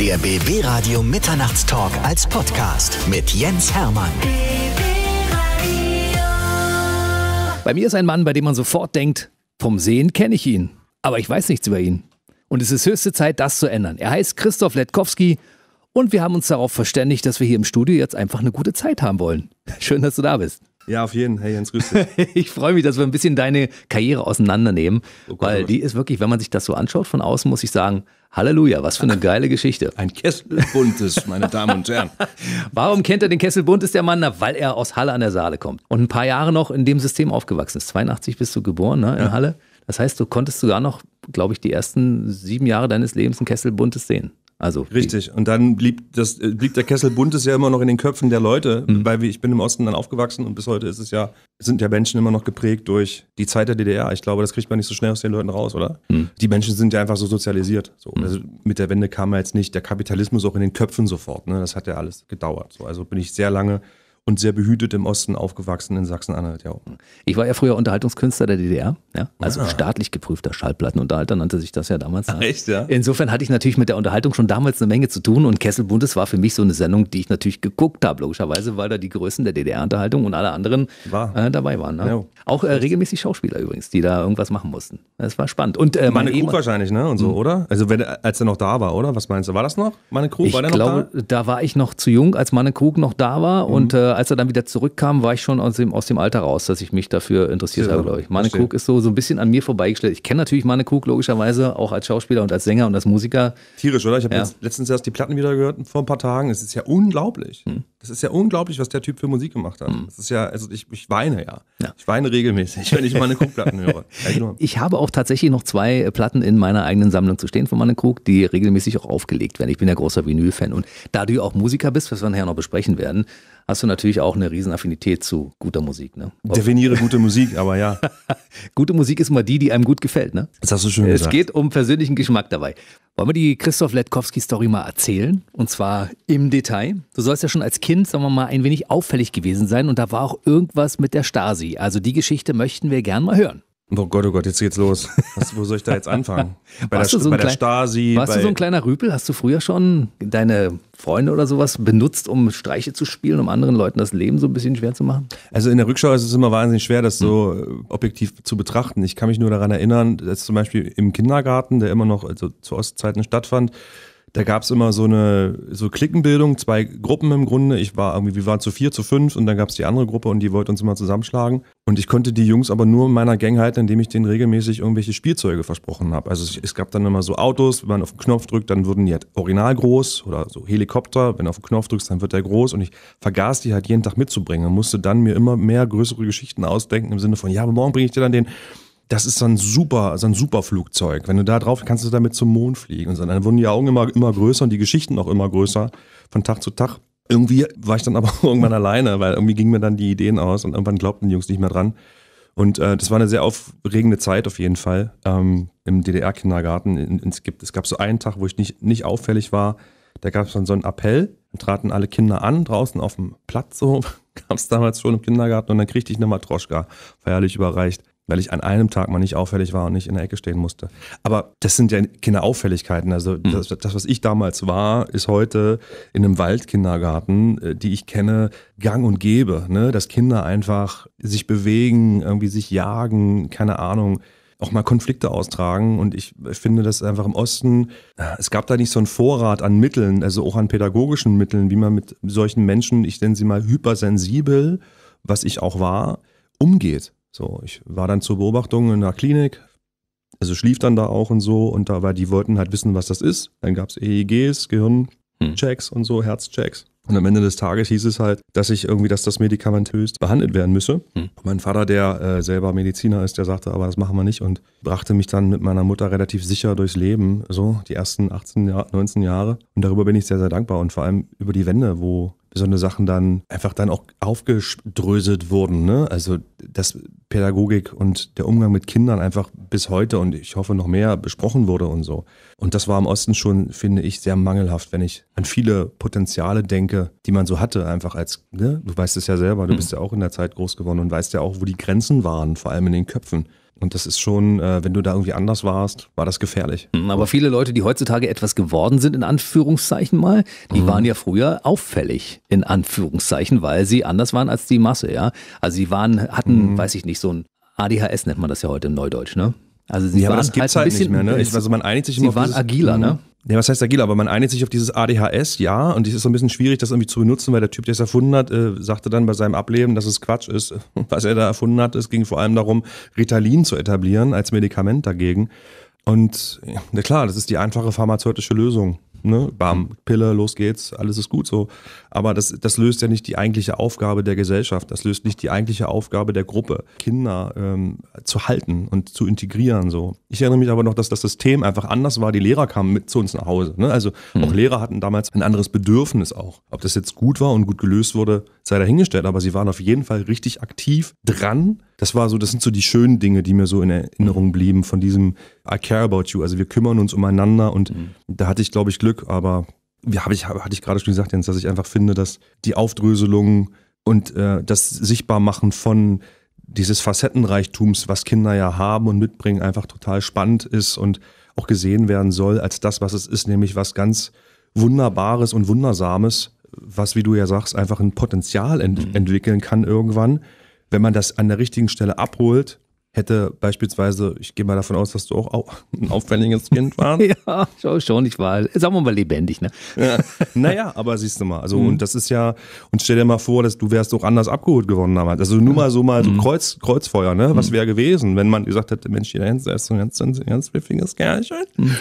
Der BB Radio Mitternachtstalk als Podcast mit Jens Hermann. Bei mir ist ein Mann, bei dem man sofort denkt, vom Sehen kenne ich ihn, aber ich weiß nichts über ihn. Und es ist höchste Zeit, das zu ändern. Er heißt Christoph Letkowski und wir haben uns darauf verständigt, dass wir hier im Studio jetzt einfach eine gute Zeit haben wollen. Schön, dass du da bist. Ja, auf jeden. Fall. Hey Jens, grüß dich. ich freue mich, dass wir ein bisschen deine Karriere auseinandernehmen, oh weil die ist wirklich, wenn man sich das so anschaut von außen, muss ich sagen, Halleluja, was für eine geile Geschichte. Ein Kesselbuntes, meine Damen und Herren. Warum kennt er den Kesselbuntes, der Mann? Na, weil er aus Halle an der Saale kommt und ein paar Jahre noch in dem System aufgewachsen ist. 82 bist du geboren ne, in ja. Halle. Das heißt, du konntest sogar noch, glaube ich, die ersten sieben Jahre deines Lebens einen Kesselbuntes sehen. Also richtig. Und dann blieb das äh, blieb der Kessel Buntes ja immer noch in den Köpfen der Leute, mhm. weil ich bin im Osten dann aufgewachsen und bis heute ist es ja sind ja Menschen immer noch geprägt durch die Zeit der DDR. Ich glaube, das kriegt man nicht so schnell aus den Leuten raus, oder? Mhm. Die Menschen sind ja einfach so sozialisiert. So. Mhm. Also mit der Wende kam ja jetzt nicht der Kapitalismus auch in den Köpfen sofort. Ne? Das hat ja alles gedauert. So. Also bin ich sehr lange und sehr behütet im Osten aufgewachsen in Sachsen-Anhalt, ja. Ich war ja früher Unterhaltungskünstler der DDR, ja? also ah. staatlich geprüfter Schallplattenunterhalter nannte sich das ja damals. Ach, Echt, ja? Insofern hatte ich natürlich mit der Unterhaltung schon damals eine Menge zu tun und Kesselbundes war für mich so eine Sendung, die ich natürlich geguckt habe, logischerweise, weil da die Größen der DDR-Unterhaltung und alle anderen war. äh, dabei waren. Ne? Ja. Auch äh, regelmäßig Schauspieler übrigens, die da irgendwas machen mussten. Das war spannend. Und äh, meine, Crew wahrscheinlich, ne? Und so, mhm. oder? Also wenn, als er noch da war, oder? Was meinst du? War das noch? Meine Crew? Ich war der glaube, noch da? da war ich noch zu jung, als meine Krug noch da war mhm. und äh, als er dann wieder zurückkam, war ich schon aus dem, aus dem Alter raus, dass ich mich dafür interessiert ja, habe, glaube ich. Manne Krug ist so, so ein bisschen an mir vorbeigestellt. Ich kenne natürlich Manne Krug logischerweise auch als Schauspieler und als Sänger und als Musiker. Tierisch, oder? Ich habe ja. letztens erst die Platten wieder gehört vor ein paar Tagen. Es ist ja unglaublich. Hm. Es ist ja unglaublich, was der Typ für Musik gemacht hat. Mhm. ist ja, also ich, ich weine ja. ja. Ich weine regelmäßig, wenn ich meine Krugplatten höre. Genau. Ich habe auch tatsächlich noch zwei äh, Platten in meiner eigenen Sammlung zu stehen von meinem Krug, die regelmäßig auch aufgelegt werden. Ich bin ja großer Vinyl-Fan und da du auch Musiker bist, was wir nachher noch besprechen werden, hast du natürlich auch eine riesen Affinität zu guter Musik. Ne? Definiere gute Musik, aber ja. gute Musik ist immer die, die einem gut gefällt. Ne? Das hast du schön es gesagt. Es geht um persönlichen Geschmack dabei. Wollen wir die Christoph Letkowski-Story mal erzählen? Und zwar im Detail. Du sollst ja schon als Kind Kind, sagen wir mal, ein wenig auffällig gewesen sein und da war auch irgendwas mit der Stasi. Also die Geschichte möchten wir gern mal hören. Oh Gott, oh Gott, jetzt geht's los. Was, wo soll ich da jetzt anfangen? Bei, warst der, so bei der Stasi. Warst du so ein kleiner Rüpel? Hast du früher schon deine Freunde oder sowas benutzt, um Streiche zu spielen, um anderen Leuten das Leben so ein bisschen schwer zu machen? Also in der Rückschau ist es immer wahnsinnig schwer, das so hm. objektiv zu betrachten. Ich kann mich nur daran erinnern, dass zum Beispiel im Kindergarten, der immer noch also zu Ostzeiten stattfand, da gab es immer so eine so Klickenbildung, zwei Gruppen im Grunde. Ich war irgendwie, wir waren zu vier, zu fünf und dann gab es die andere Gruppe und die wollte uns immer zusammenschlagen. Und ich konnte die Jungs aber nur in meiner Gang halten, indem ich denen regelmäßig irgendwelche Spielzeuge versprochen habe. Also es, es, gab dann immer so Autos, wenn man auf den Knopf drückt, dann wurden die halt original groß oder so Helikopter, wenn du auf den Knopf drückst, dann wird der groß und ich vergaß die halt jeden Tag mitzubringen und musste dann mir immer mehr größere Geschichten ausdenken im Sinne von, ja, aber morgen bringe ich dir dann den das ist so ein super, so ein super Flugzeug. Wenn du da drauf kannst du damit zum Mond fliegen und Dann wurden die Augen immer, immer größer und die Geschichten auch immer größer von Tag zu Tag. Irgendwie war ich dann aber irgendwann alleine, weil irgendwie gingen mir dann die Ideen aus und irgendwann glaubten die Jungs nicht mehr dran. Und äh, das war eine sehr aufregende Zeit auf jeden Fall ähm, im DDR-Kindergarten. Es, es gab so einen Tag, wo ich nicht, nicht auffällig war. Da gab es dann so einen Appell Dann traten alle Kinder an, draußen auf dem Platz so, gab es damals schon im Kindergarten und dann kriegte ich eine Matroschka feierlich überreicht weil ich an einem Tag mal nicht auffällig war und nicht in der Ecke stehen musste. Aber das sind ja Kinderauffälligkeiten. Also mhm. das, das, was ich damals war, ist heute in einem Waldkindergarten, äh, die ich kenne, gang und gäbe. Ne? Dass Kinder einfach sich bewegen, irgendwie sich jagen, keine Ahnung auch mal Konflikte austragen. Und ich finde das einfach im Osten, äh, es gab da nicht so einen Vorrat an Mitteln, also auch an pädagogischen Mitteln, wie man mit solchen Menschen, ich nenne sie mal hypersensibel, was ich auch war, umgeht. So, ich war dann zur Beobachtung in der Klinik, also schlief dann da auch und so, und da war, die wollten halt wissen, was das ist. Dann gab es EEGs, Gehirnchecks hm. und so, Herzchecks. Und am Ende des Tages hieß es halt, dass ich irgendwie, dass das Medikament höchst behandelt werden müsse. Hm. Mein Vater, der äh, selber Mediziner ist, der sagte, aber das machen wir nicht und brachte mich dann mit meiner Mutter relativ sicher durchs Leben, so die ersten 18, 19 Jahre. Und darüber bin ich sehr, sehr dankbar und vor allem über die Wende, wo so eine Sachen dann einfach dann auch aufgedröselt wurden. Ne? Also dass Pädagogik und der Umgang mit Kindern einfach bis heute und ich hoffe noch mehr besprochen wurde und so. Und das war im Osten schon, finde ich, sehr mangelhaft, wenn ich an viele Potenziale denke, die man so hatte, einfach als, ne? du weißt es ja selber, du mhm. bist ja auch in der Zeit groß geworden und weißt ja auch, wo die Grenzen waren, vor allem in den Köpfen. Und das ist schon, äh, wenn du da irgendwie anders warst, war das gefährlich. Mhm, aber viele Leute, die heutzutage etwas geworden sind, in Anführungszeichen mal, die mhm. waren ja früher auffällig, in Anführungszeichen, weil sie anders waren als die Masse, ja. Also sie waren, hatten, mhm. weiß ich nicht, so ein ADHS nennt man das ja heute im Neudeutsch, ne? Also sie ja, waren aber das halt gibt's halt, ein bisschen, nicht mehr, ne? Äh, ich, also man einigt sich sie immer waren agiler, mhm. ne? Ja, was heißt agil? Aber man einigt sich auf dieses ADHS, ja. Und es ist so ein bisschen schwierig, das irgendwie zu benutzen, weil der Typ, der es erfunden hat, äh, sagte dann bei seinem Ableben, dass es Quatsch ist. Was er da erfunden hat, es ging vor allem darum, Ritalin zu etablieren als Medikament dagegen. Und na klar, das ist die einfache pharmazeutische Lösung ne, bam, Pille, los geht's, alles ist gut so. Aber das, das löst ja nicht die eigentliche Aufgabe der Gesellschaft, das löst nicht die eigentliche Aufgabe der Gruppe, Kinder ähm, zu halten und zu integrieren. So. Ich erinnere mich aber noch, dass das System einfach anders war. Die Lehrer kamen mit zu uns nach Hause. Ne? Also mhm. auch Lehrer hatten damals ein anderes Bedürfnis auch. Ob das jetzt gut war und gut gelöst wurde, sei dahingestellt, aber sie waren auf jeden Fall richtig aktiv dran das war so, das sind so die schönen Dinge, die mir so in Erinnerung blieben von diesem I care about you. Also wir kümmern uns umeinander und mhm. da hatte ich, glaube ich, Glück, aber wie habe ich, hatte ich gerade schon gesagt, Jens, dass ich einfach finde, dass die Aufdröselung und äh, das Sichtbarmachen von dieses Facettenreichtums, was Kinder ja haben und mitbringen, einfach total spannend ist und auch gesehen werden soll als das, was es ist, nämlich was ganz Wunderbares und Wundersames, was, wie du ja sagst, einfach ein Potenzial ent mhm. entwickeln kann irgendwann wenn man das an der richtigen Stelle abholt, hätte beispielsweise, ich gehe mal davon aus, dass du auch ein auffälliges Kind warst. ja, schon, schon, ich war, sagen wir mal, lebendig, ne? ja, naja, aber siehst du mal, also mhm. und das ist ja, und stell dir mal vor, dass du wärst auch anders abgeholt geworden damals. Also nur mal so mal so mhm. Kreuz, Kreuzfeuer, ne? Was mhm. wäre gewesen, wenn man gesagt hätte, Mensch, hier da ist ein ganz, ganz ganz Kerlchen. Mhm.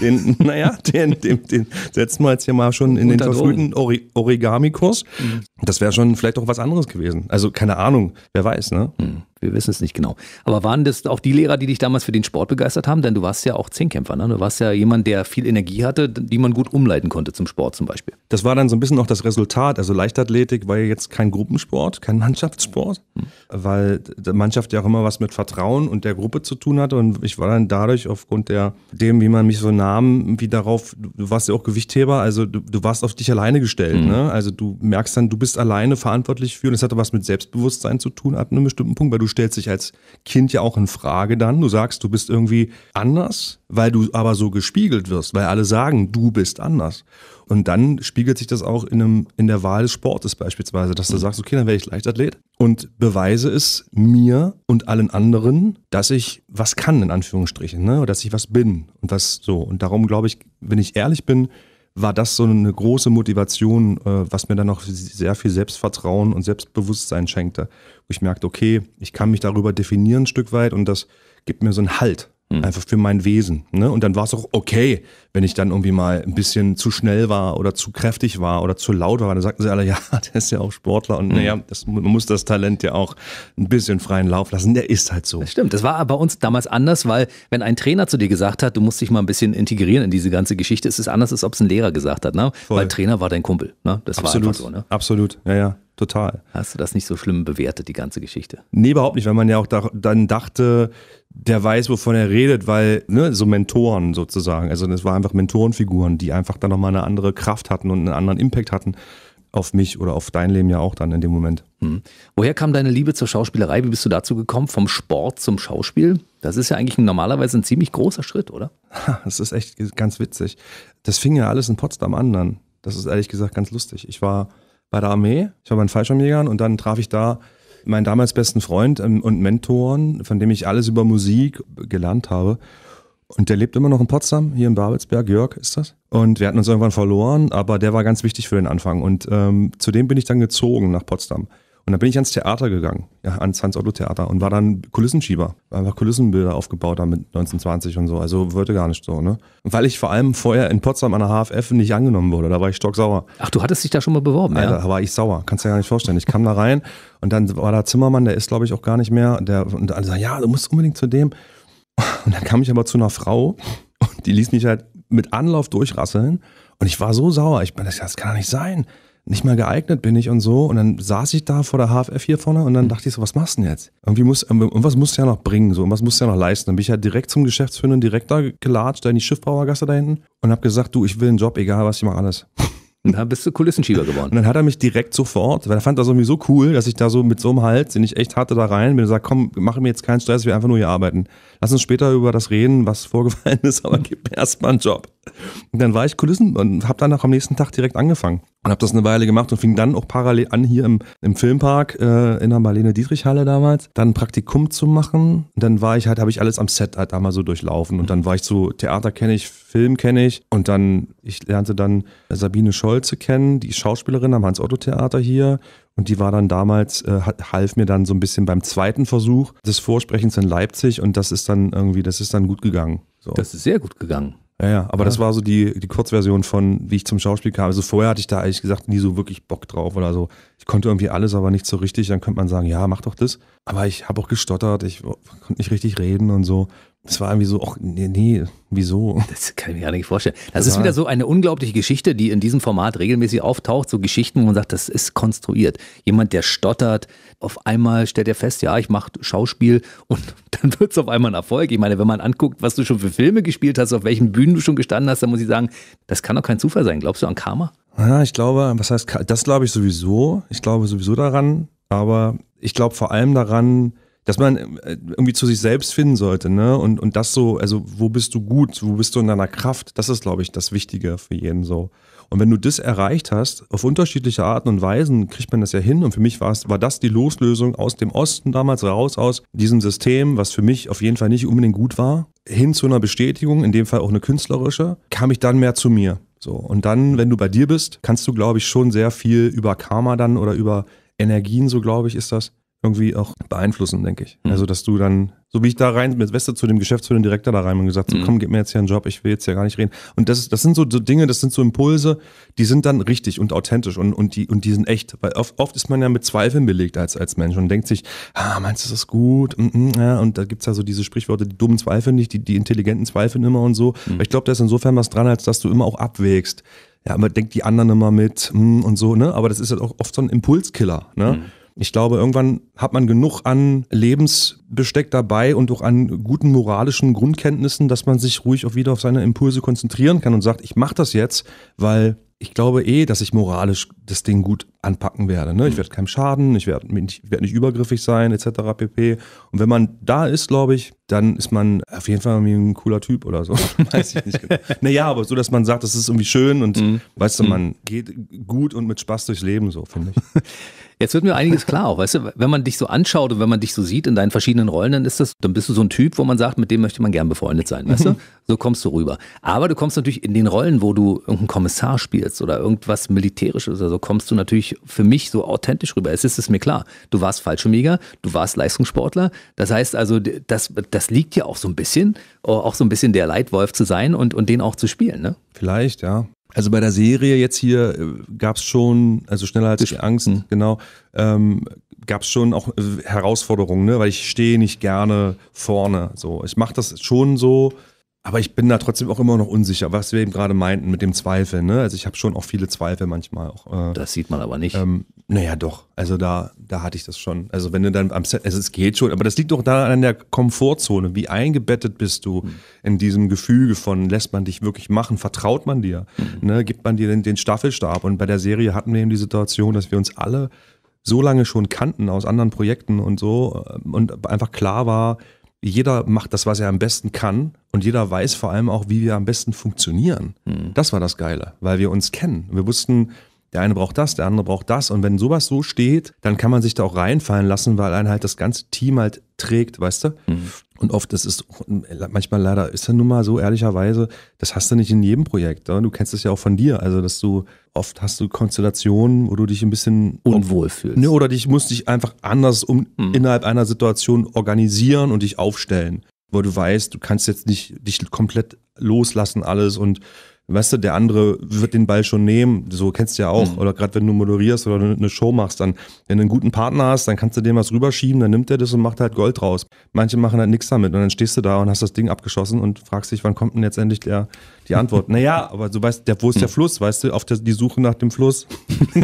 Den, naja, den, den, den setzen wir jetzt hier mal schon in den verfrühten Ori Origami-Kurs. Mhm. Das wäre schon vielleicht auch was anderes gewesen. Also keine Ahnung, wer weiß, ne? Mhm. Wir wissen es nicht genau. Aber waren das auch die Lehrer, die dich damals für den Sport begeistert haben? Denn du warst ja auch Zehnkämpfer, ne? Du warst ja jemand, der viel Energie hatte, die man gut umleiten konnte zum Sport zum Beispiel. Das war dann so ein bisschen auch das Resultat. Also Leichtathletik war ja jetzt kein Gruppensport, kein Mannschaftssport, hm. weil die Mannschaft ja auch immer was mit Vertrauen und der Gruppe zu tun hatte. Und ich war dann dadurch aufgrund der, dem, wie man mich so nahm, wie darauf, du warst ja auch Gewichtheber, also du, du warst auf dich alleine gestellt. Mhm. Ne? Also du merkst dann, du bist alleine verantwortlich für und es hatte was mit Selbstbewusstsein zu tun ab einem bestimmten Punkt, weil du stellst dich als Kind ja auch in Frage dann. Du sagst, du bist irgendwie anders, weil du aber so gespiegelt wirst, weil alle sagen, du bist anders. Und dann spiegelt sich das auch in, einem, in der Wahl des Sportes beispielsweise, dass du mhm. sagst, okay, dann werde ich Leichtathlet und beweise es mir und allen anderen, dass ich was kann, in Anführungsstrichen, ne? dass ich was bin und was so. Und darum glaube ich, wenn ich ehrlich bin, war das so eine große Motivation, äh, was mir dann auch sehr viel Selbstvertrauen und Selbstbewusstsein schenkte. ich merkte, okay, ich kann mich darüber definieren ein Stück weit und das gibt mir so einen Halt. Mhm. Einfach also für mein Wesen. Ne? Und dann war es auch okay, wenn ich dann irgendwie mal ein bisschen zu schnell war oder zu kräftig war oder zu laut war. Dann sagten sie alle, ja, der ist ja auch Sportler und mhm. naja, das, man muss das Talent ja auch ein bisschen freien Lauf lassen. Der ist halt so. Das stimmt, das war bei uns damals anders, weil wenn ein Trainer zu dir gesagt hat, du musst dich mal ein bisschen integrieren in diese ganze Geschichte, ist es anders, als ob es ein Lehrer gesagt hat. Ne? Weil Trainer war dein Kumpel. Ne? Das absolut, war einfach so. Ne? Absolut, ja, ja. Total. Hast du das nicht so schlimm bewertet, die ganze Geschichte? Nee, überhaupt nicht, weil man ja auch da, dann dachte, der weiß, wovon er redet, weil, ne, so Mentoren sozusagen. Also es war einfach Mentorenfiguren, die einfach dann nochmal eine andere Kraft hatten und einen anderen Impact hatten auf mich oder auf dein Leben ja auch dann in dem Moment. Hm. Woher kam deine Liebe zur Schauspielerei? Wie bist du dazu gekommen? Vom Sport zum Schauspiel? Das ist ja eigentlich normalerweise ein ziemlich großer Schritt, oder? Das ist echt ganz witzig. Das fing ja alles in Potsdam an dann. Das ist ehrlich gesagt ganz lustig. Ich war bei der Armee. Ich war bei den Fallschirmjägern und dann traf ich da meinen damals besten Freund ähm, und Mentoren, von dem ich alles über Musik gelernt habe. Und der lebt immer noch in Potsdam, hier in Babelsberg, Jörg ist das. Und wir hatten uns irgendwann verloren, aber der war ganz wichtig für den Anfang. Und ähm, zu dem bin ich dann gezogen nach Potsdam. Und dann bin ich ans Theater gegangen, ja, ans Hans-Otto-Theater und war dann Kulissenschieber. Einfach Kulissenbilder aufgebaut da mit 1920 und so. Also wollte gar nicht so, ne? Weil ich vor allem vorher in Potsdam an der HFF nicht angenommen wurde. Da war ich stocksauer. Ach, du hattest dich da schon mal beworben, Alter, ja? da war ich sauer. Kannst du dir gar nicht vorstellen. Ich kam da rein und dann war da Zimmermann, der ist, glaube ich, auch gar nicht mehr. Der, und alle sagen, ja, du musst unbedingt zu dem. Und dann kam ich aber zu einer Frau und die ließ mich halt mit Anlauf durchrasseln. Und ich war so sauer. Ich meine, das kann doch nicht sein nicht mal geeignet bin ich und so. Und dann saß ich da vor der HFF hier vorne und dann hm. dachte ich so, was machst du denn jetzt? Irgendwie muss, ähm, irgendwas musst du ja noch bringen, so, irgendwas musst du ja noch leisten. Dann bin ich halt direkt zum Geschäftsführenden direkt da gelatscht, da in die Schiffbauergasse da hinten und habe gesagt, du, ich will einen Job, egal was, ich mache alles. Und dann bist du Kulissenschieber geworden. Und dann hat er mich direkt sofort, weil er fand das irgendwie so cool, dass ich da so mit so einem Hals, den ich echt hatte, da rein bin und gesagt, komm, mach mir jetzt keinen Stress, wir einfach nur hier arbeiten. Lass uns später über das reden, was vorgefallen ist, aber gib mir erstmal einen Job. Und dann war ich Kulissen und habe danach am nächsten Tag direkt angefangen. Und habe das eine Weile gemacht und fing dann auch parallel an, hier im, im Filmpark äh, in der Marlene-Dietrich-Halle damals, dann ein Praktikum zu machen. Und dann war ich halt, habe ich alles am Set halt einmal so durchlaufen. Und dann war ich so, Theater kenne ich, Film kenne ich. Und dann, ich lernte dann äh, Sabine Scholze kennen, die Schauspielerin am Hans-Otto-Theater hier. Und die war dann damals, äh, half mir dann so ein bisschen beim zweiten Versuch des Vorsprechens in Leipzig. Und das ist dann irgendwie, das ist dann gut gegangen. So. Das ist sehr gut gegangen. Ja, ja, aber ja. das war so die, die Kurzversion von, wie ich zum Schauspiel kam. Also vorher hatte ich da ehrlich gesagt nie so wirklich Bock drauf oder so. Ich konnte irgendwie alles, aber nicht so richtig. Dann könnte man sagen, ja, mach doch das. Aber ich habe auch gestottert, ich konnte nicht richtig reden und so. Es war irgendwie so, ach nee, nee, wieso? Das kann ich mir gar nicht vorstellen. Das, das ist wieder so eine unglaubliche Geschichte, die in diesem Format regelmäßig auftaucht, so Geschichten, wo man sagt, das ist konstruiert. Jemand, der stottert, auf einmal stellt er fest, ja, ich mache Schauspiel und dann wird es auf einmal ein Erfolg. Ich meine, wenn man anguckt, was du schon für Filme gespielt hast, auf welchen Bühnen du schon gestanden hast, dann muss ich sagen, das kann doch kein Zufall sein. Glaubst du an Karma? Ja, ich glaube, was heißt, das glaube ich sowieso. Ich glaube sowieso daran, aber ich glaube vor allem daran, dass man äh, irgendwie zu sich selbst finden sollte, ne? Und, und das so, also wo bist du gut, wo bist du in deiner Kraft, das ist, glaube ich, das Wichtige für jeden so. Und wenn du das erreicht hast, auf unterschiedliche Arten und Weisen, kriegt man das ja hin. Und für mich war es, war das die Loslösung aus dem Osten damals raus aus diesem System, was für mich auf jeden Fall nicht unbedingt gut war, hin zu einer Bestätigung, in dem Fall auch eine künstlerische, kam ich dann mehr zu mir. So. Und dann, wenn du bei dir bist, kannst du, glaube ich, schon sehr viel über Karma dann oder über Energien, so glaube ich, ist das, irgendwie auch beeinflussen, denke ich. Mhm. Also, dass du dann, so wie ich da rein mit Weste zu dem Geschäftsführenden Direktor da rein und gesagt, so, mhm. komm, gib mir jetzt hier einen Job, ich will jetzt hier gar nicht reden. Und das, das sind so so Dinge, das sind so Impulse, die sind dann richtig und authentisch und, und, die, und die sind echt. Weil oft, oft ist man ja mit Zweifeln belegt als, als Mensch und denkt sich, ah, meinst du, das ist gut? Und, mm, mm, ja, und da gibt's ja so diese Sprichworte, die dummen zweifeln nicht, die, die intelligenten zweifeln immer und so. Mhm. Aber ich glaube, da ist insofern was dran, als dass du immer auch abwägst. Ja, man denkt die anderen immer mit mm, und so, ne? Aber das ist halt auch oft so ein Impulskiller, ne? Mhm. Ich glaube, irgendwann hat man genug an Lebensbesteck dabei und auch an guten moralischen Grundkenntnissen, dass man sich ruhig auch wieder auf seine Impulse konzentrieren kann und sagt, ich mache das jetzt, weil ich glaube eh, dass ich moralisch das Ding gut anpacken werde. Ne? Ich mhm. werde keinem schaden, ich werde nicht, werd nicht übergriffig sein, etc. pp. Und wenn man da ist, glaube ich, dann ist man auf jeden Fall irgendwie ein cooler Typ oder so. Weiß ich nicht genau. naja, aber so, dass man sagt, das ist irgendwie schön und mhm. weißt du, mhm. man geht gut und mit Spaß durchs Leben, so finde ich. Jetzt wird mir einiges klar auch, weißt du, wenn man dich so anschaut und wenn man dich so sieht in deinen verschiedenen Rollen, dann ist das, dann bist du so ein Typ, wo man sagt, mit dem möchte man gern befreundet sein, weißt du? Mhm. So kommst du rüber. Aber du kommst natürlich in den Rollen, wo du irgendeinen Kommissar spielst oder irgendwas Militärisches oder so, kommst du natürlich für mich so authentisch rüber. Es ist es mir klar. Du warst Fallschirmjäger, du warst Leistungssportler. Das heißt also, das, das liegt ja auch so ein bisschen, äh, auch so ein bisschen der Leitwolf zu sein und, und den auch zu spielen, ne? Vielleicht, ja. Also bei der Serie jetzt hier äh, gab es schon, also schneller als ich Angst, mhm. genau, ähm, gab es schon auch äh, Herausforderungen, ne? weil ich stehe nicht gerne vorne. So, ich mache das schon so, aber ich bin da trotzdem auch immer noch unsicher, was wir eben gerade meinten mit dem Zweifel. Ne? Also ich habe schon auch viele Zweifel manchmal. Auch, äh, das sieht man aber nicht. Ähm, naja, doch. Also da, da hatte ich das schon. Also wenn du dann am Set, also es geht schon, aber das liegt doch da an der Komfortzone. Wie eingebettet bist du mhm. in diesem Gefüge von, lässt man dich wirklich machen, vertraut man dir, mhm. ne? gibt man dir den, den Staffelstab. Und bei der Serie hatten wir eben die Situation, dass wir uns alle so lange schon kannten aus anderen Projekten und so ähm, und einfach klar war, jeder macht das, was er am besten kann und jeder weiß vor allem auch, wie wir am besten funktionieren. Mhm. Das war das Geile, weil wir uns kennen. Wir wussten, der eine braucht das, der andere braucht das. Und wenn sowas so steht, dann kann man sich da auch reinfallen lassen, weil einen halt das ganze Team halt trägt, weißt du? Mhm. Und oft, das ist äh, manchmal leider, ist ja nun mal so ehrlicherweise, das hast du nicht in jedem Projekt. Ne? Du kennst es ja auch von dir. Also, dass du oft hast du Konstellationen, wo du dich ein bisschen unwohl fühlst. Ne, oder dich musst dich einfach anders um, mhm. innerhalb einer Situation organisieren und dich aufstellen. Weil du weißt, du kannst jetzt nicht dich komplett loslassen, alles und weißt du, der andere wird den Ball schon nehmen. So kennst du ja auch. Mhm. Oder gerade wenn du moderierst oder eine Show machst, dann, wenn du einen guten Partner hast, dann kannst du dem was rüberschieben, dann nimmt er das und macht halt Gold raus. Manche machen halt nichts damit und dann stehst du da und hast das Ding abgeschossen und fragst dich, wann kommt denn jetzt endlich der, die Antwort, naja, aber so weißt der, wo ist der hm. Fluss, weißt du, auf der, die Suche nach dem Fluss.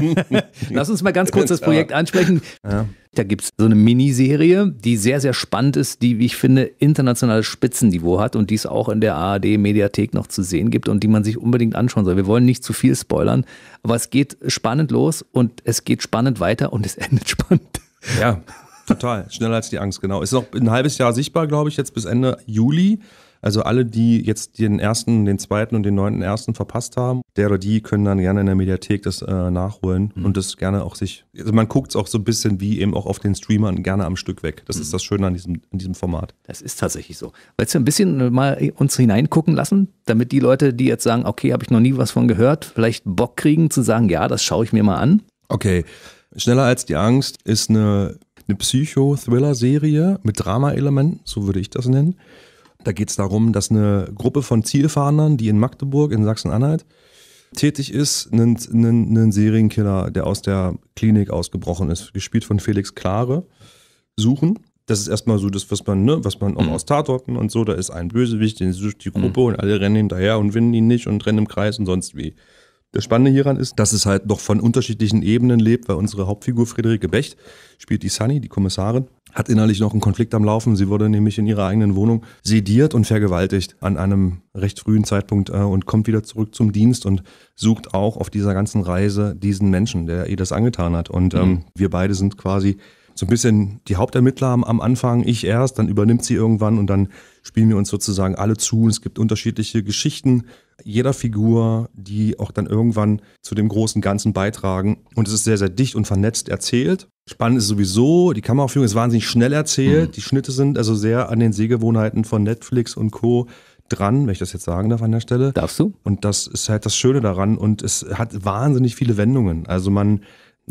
Lass uns mal ganz kurz das Projekt ansprechen. Ja. Da gibt es so eine Miniserie, die sehr, sehr spannend ist, die, wie ich finde, internationales Spitzenniveau hat und die es auch in der ARD-Mediathek noch zu sehen gibt und die man sich unbedingt anschauen soll. Wir wollen nicht zu viel spoilern, aber es geht spannend los und es geht spannend weiter und es endet spannend. Ja, total. Schneller als die Angst, genau. Ist noch ein halbes Jahr sichtbar, glaube ich, jetzt bis Ende Juli. Also alle, die jetzt den ersten, den zweiten und den neunten ersten verpasst haben, der oder die können dann gerne in der Mediathek das äh, nachholen mhm. und das gerne auch sich. Also man guckt es auch so ein bisschen wie eben auch auf den Streamern gerne am Stück weg. Das mhm. ist das Schöne an diesem, an diesem Format. Das ist tatsächlich so. Willst du ein bisschen äh, mal uns hineingucken lassen, damit die Leute, die jetzt sagen, okay, habe ich noch nie was von gehört, vielleicht Bock kriegen zu sagen, ja, das schaue ich mir mal an? Okay. Schneller als die Angst ist eine, eine Psycho-Thriller-Serie mit Drama-Elementen, so würde ich das nennen da geht es darum, dass eine Gruppe von Zielfahndern, die in Magdeburg in Sachsen-Anhalt tätig ist, einen, einen, einen, Serienkiller, der aus der Klinik ausgebrochen ist, gespielt von Felix Klare, suchen. Das ist erstmal so das, was man, ne, was man auch mhm. aus Tatorten und so, da ist ein Bösewicht, den sucht die mhm. Gruppe mhm. und alle rennen hinterher und winnen ihn nicht und rennen im Kreis und sonst wie. Das Spannende hieran ist, dass es halt noch von unterschiedlichen Ebenen lebt, weil unsere Hauptfigur Friederike Becht spielt die Sunny, die Kommissarin, hat innerlich noch einen Konflikt am Laufen. Sie wurde nämlich in ihrer eigenen Wohnung sediert und vergewaltigt an einem recht frühen Zeitpunkt äh, und kommt wieder zurück zum Dienst und sucht auch auf dieser ganzen Reise diesen Menschen, der ihr das angetan hat. Und ähm, mhm. wir beide sind quasi so ein bisschen die Hauptermittler am, am Anfang, ich erst, dann übernimmt sie irgendwann und dann spielen wir uns sozusagen alle zu. es gibt unterschiedliche Geschichten jeder Figur, die auch dann irgendwann zu dem großen Ganzen beitragen. Und es ist sehr, sehr dicht und vernetzt erzählt. Spannend ist sowieso, die Kameraführung ist wahnsinnig schnell erzählt. Mhm. Die Schnitte sind also sehr an den Sehgewohnheiten von Netflix und Co dran, wenn ich das jetzt sagen darf an der Stelle. Darfst du? Und das ist halt das Schöne daran und es hat wahnsinnig viele Wendungen. Also man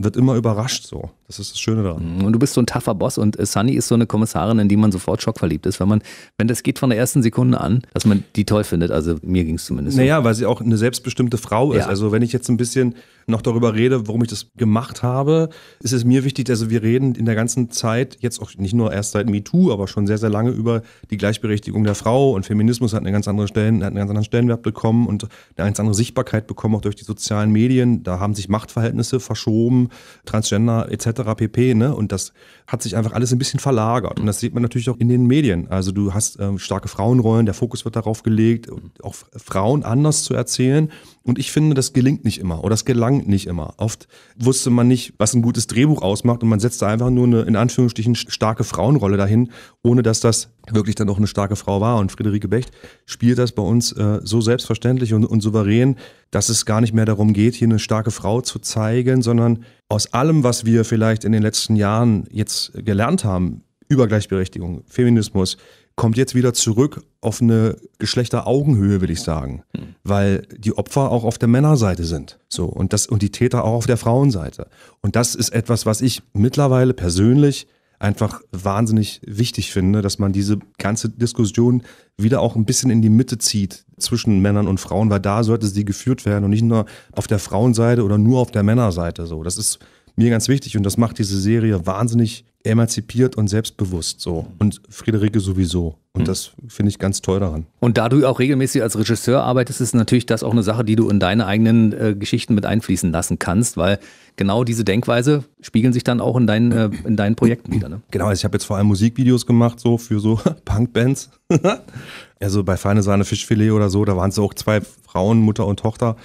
wird immer überrascht so. Das ist das Schöne daran. Mhm. Und du bist so ein taffer Boss und äh, Sunny ist so eine Kommissarin, in die man sofort schockverliebt ist, wenn man, wenn das geht von der ersten Sekunde an, dass man die toll findet. Also mir ging es zumindest. Naja, so. weil sie auch eine selbstbestimmte Frau ist. Ja. Also wenn ich jetzt ein bisschen noch darüber rede, warum ich das gemacht habe, ist es mir wichtig, also wir reden in der ganzen Zeit, jetzt auch nicht nur erst seit MeToo, aber schon sehr, sehr lange über die Gleichberechtigung der Frau und Feminismus hat, eine ganz andere Stellen, hat einen ganz anderen Stellenwert bekommen und eine ganz andere Sichtbarkeit bekommen, auch durch die sozialen Medien. Da haben sich Machtverhältnisse verschoben, Transgender etc. pp. Ne? Und das hat sich einfach alles ein bisschen verlagert. Und das sieht man natürlich auch in den Medien. Also du hast ähm, starke Frauenrollen, der Fokus wird darauf gelegt, auch Frauen anders zu erzählen. Und ich finde, das gelingt nicht immer oder das gelangt nicht immer. Oft wusste man nicht, was ein gutes Drehbuch ausmacht und man setzte einfach nur eine, in Anführungsstrichen, starke Frauenrolle dahin, ohne dass das wirklich dann auch eine starke Frau war. Und Friederike Becht spielt das bei uns äh, so selbstverständlich und, und souverän, dass es gar nicht mehr darum geht, hier eine starke Frau zu zeigen, sondern aus allem, was wir vielleicht in den letzten Jahren jetzt gelernt haben, über Gleichberechtigung, Feminismus, kommt jetzt wieder zurück auf eine Geschlechteraugenhöhe, will ich sagen, hm. weil die Opfer auch auf der Männerseite sind, so und das und die Täter auch auf der Frauenseite. Und das ist etwas, was ich mittlerweile persönlich einfach wahnsinnig wichtig finde, dass man diese ganze Diskussion wieder auch ein bisschen in die Mitte zieht zwischen Männern und Frauen, weil da sollte sie geführt werden und nicht nur auf der Frauenseite oder nur auf der Männerseite so. Das ist mir ganz wichtig und das macht diese Serie wahnsinnig emanzipiert und selbstbewusst so. Mhm. Und Friederike sowieso. Und mhm. das finde ich ganz toll daran. Und da du auch regelmäßig als Regisseur arbeitest, ist natürlich das auch eine Sache, die du in deine eigenen äh, Geschichten mit einfließen lassen kannst, weil genau diese Denkweise spiegeln sich dann auch in deinen, äh, in deinen Projekten wieder. Ne? Genau, also ich habe jetzt vor allem Musikvideos gemacht, so für so Punkbands. also bei Feine Sahne Fischfilet oder so, da waren es auch zwei Frauen, Mutter und Tochter.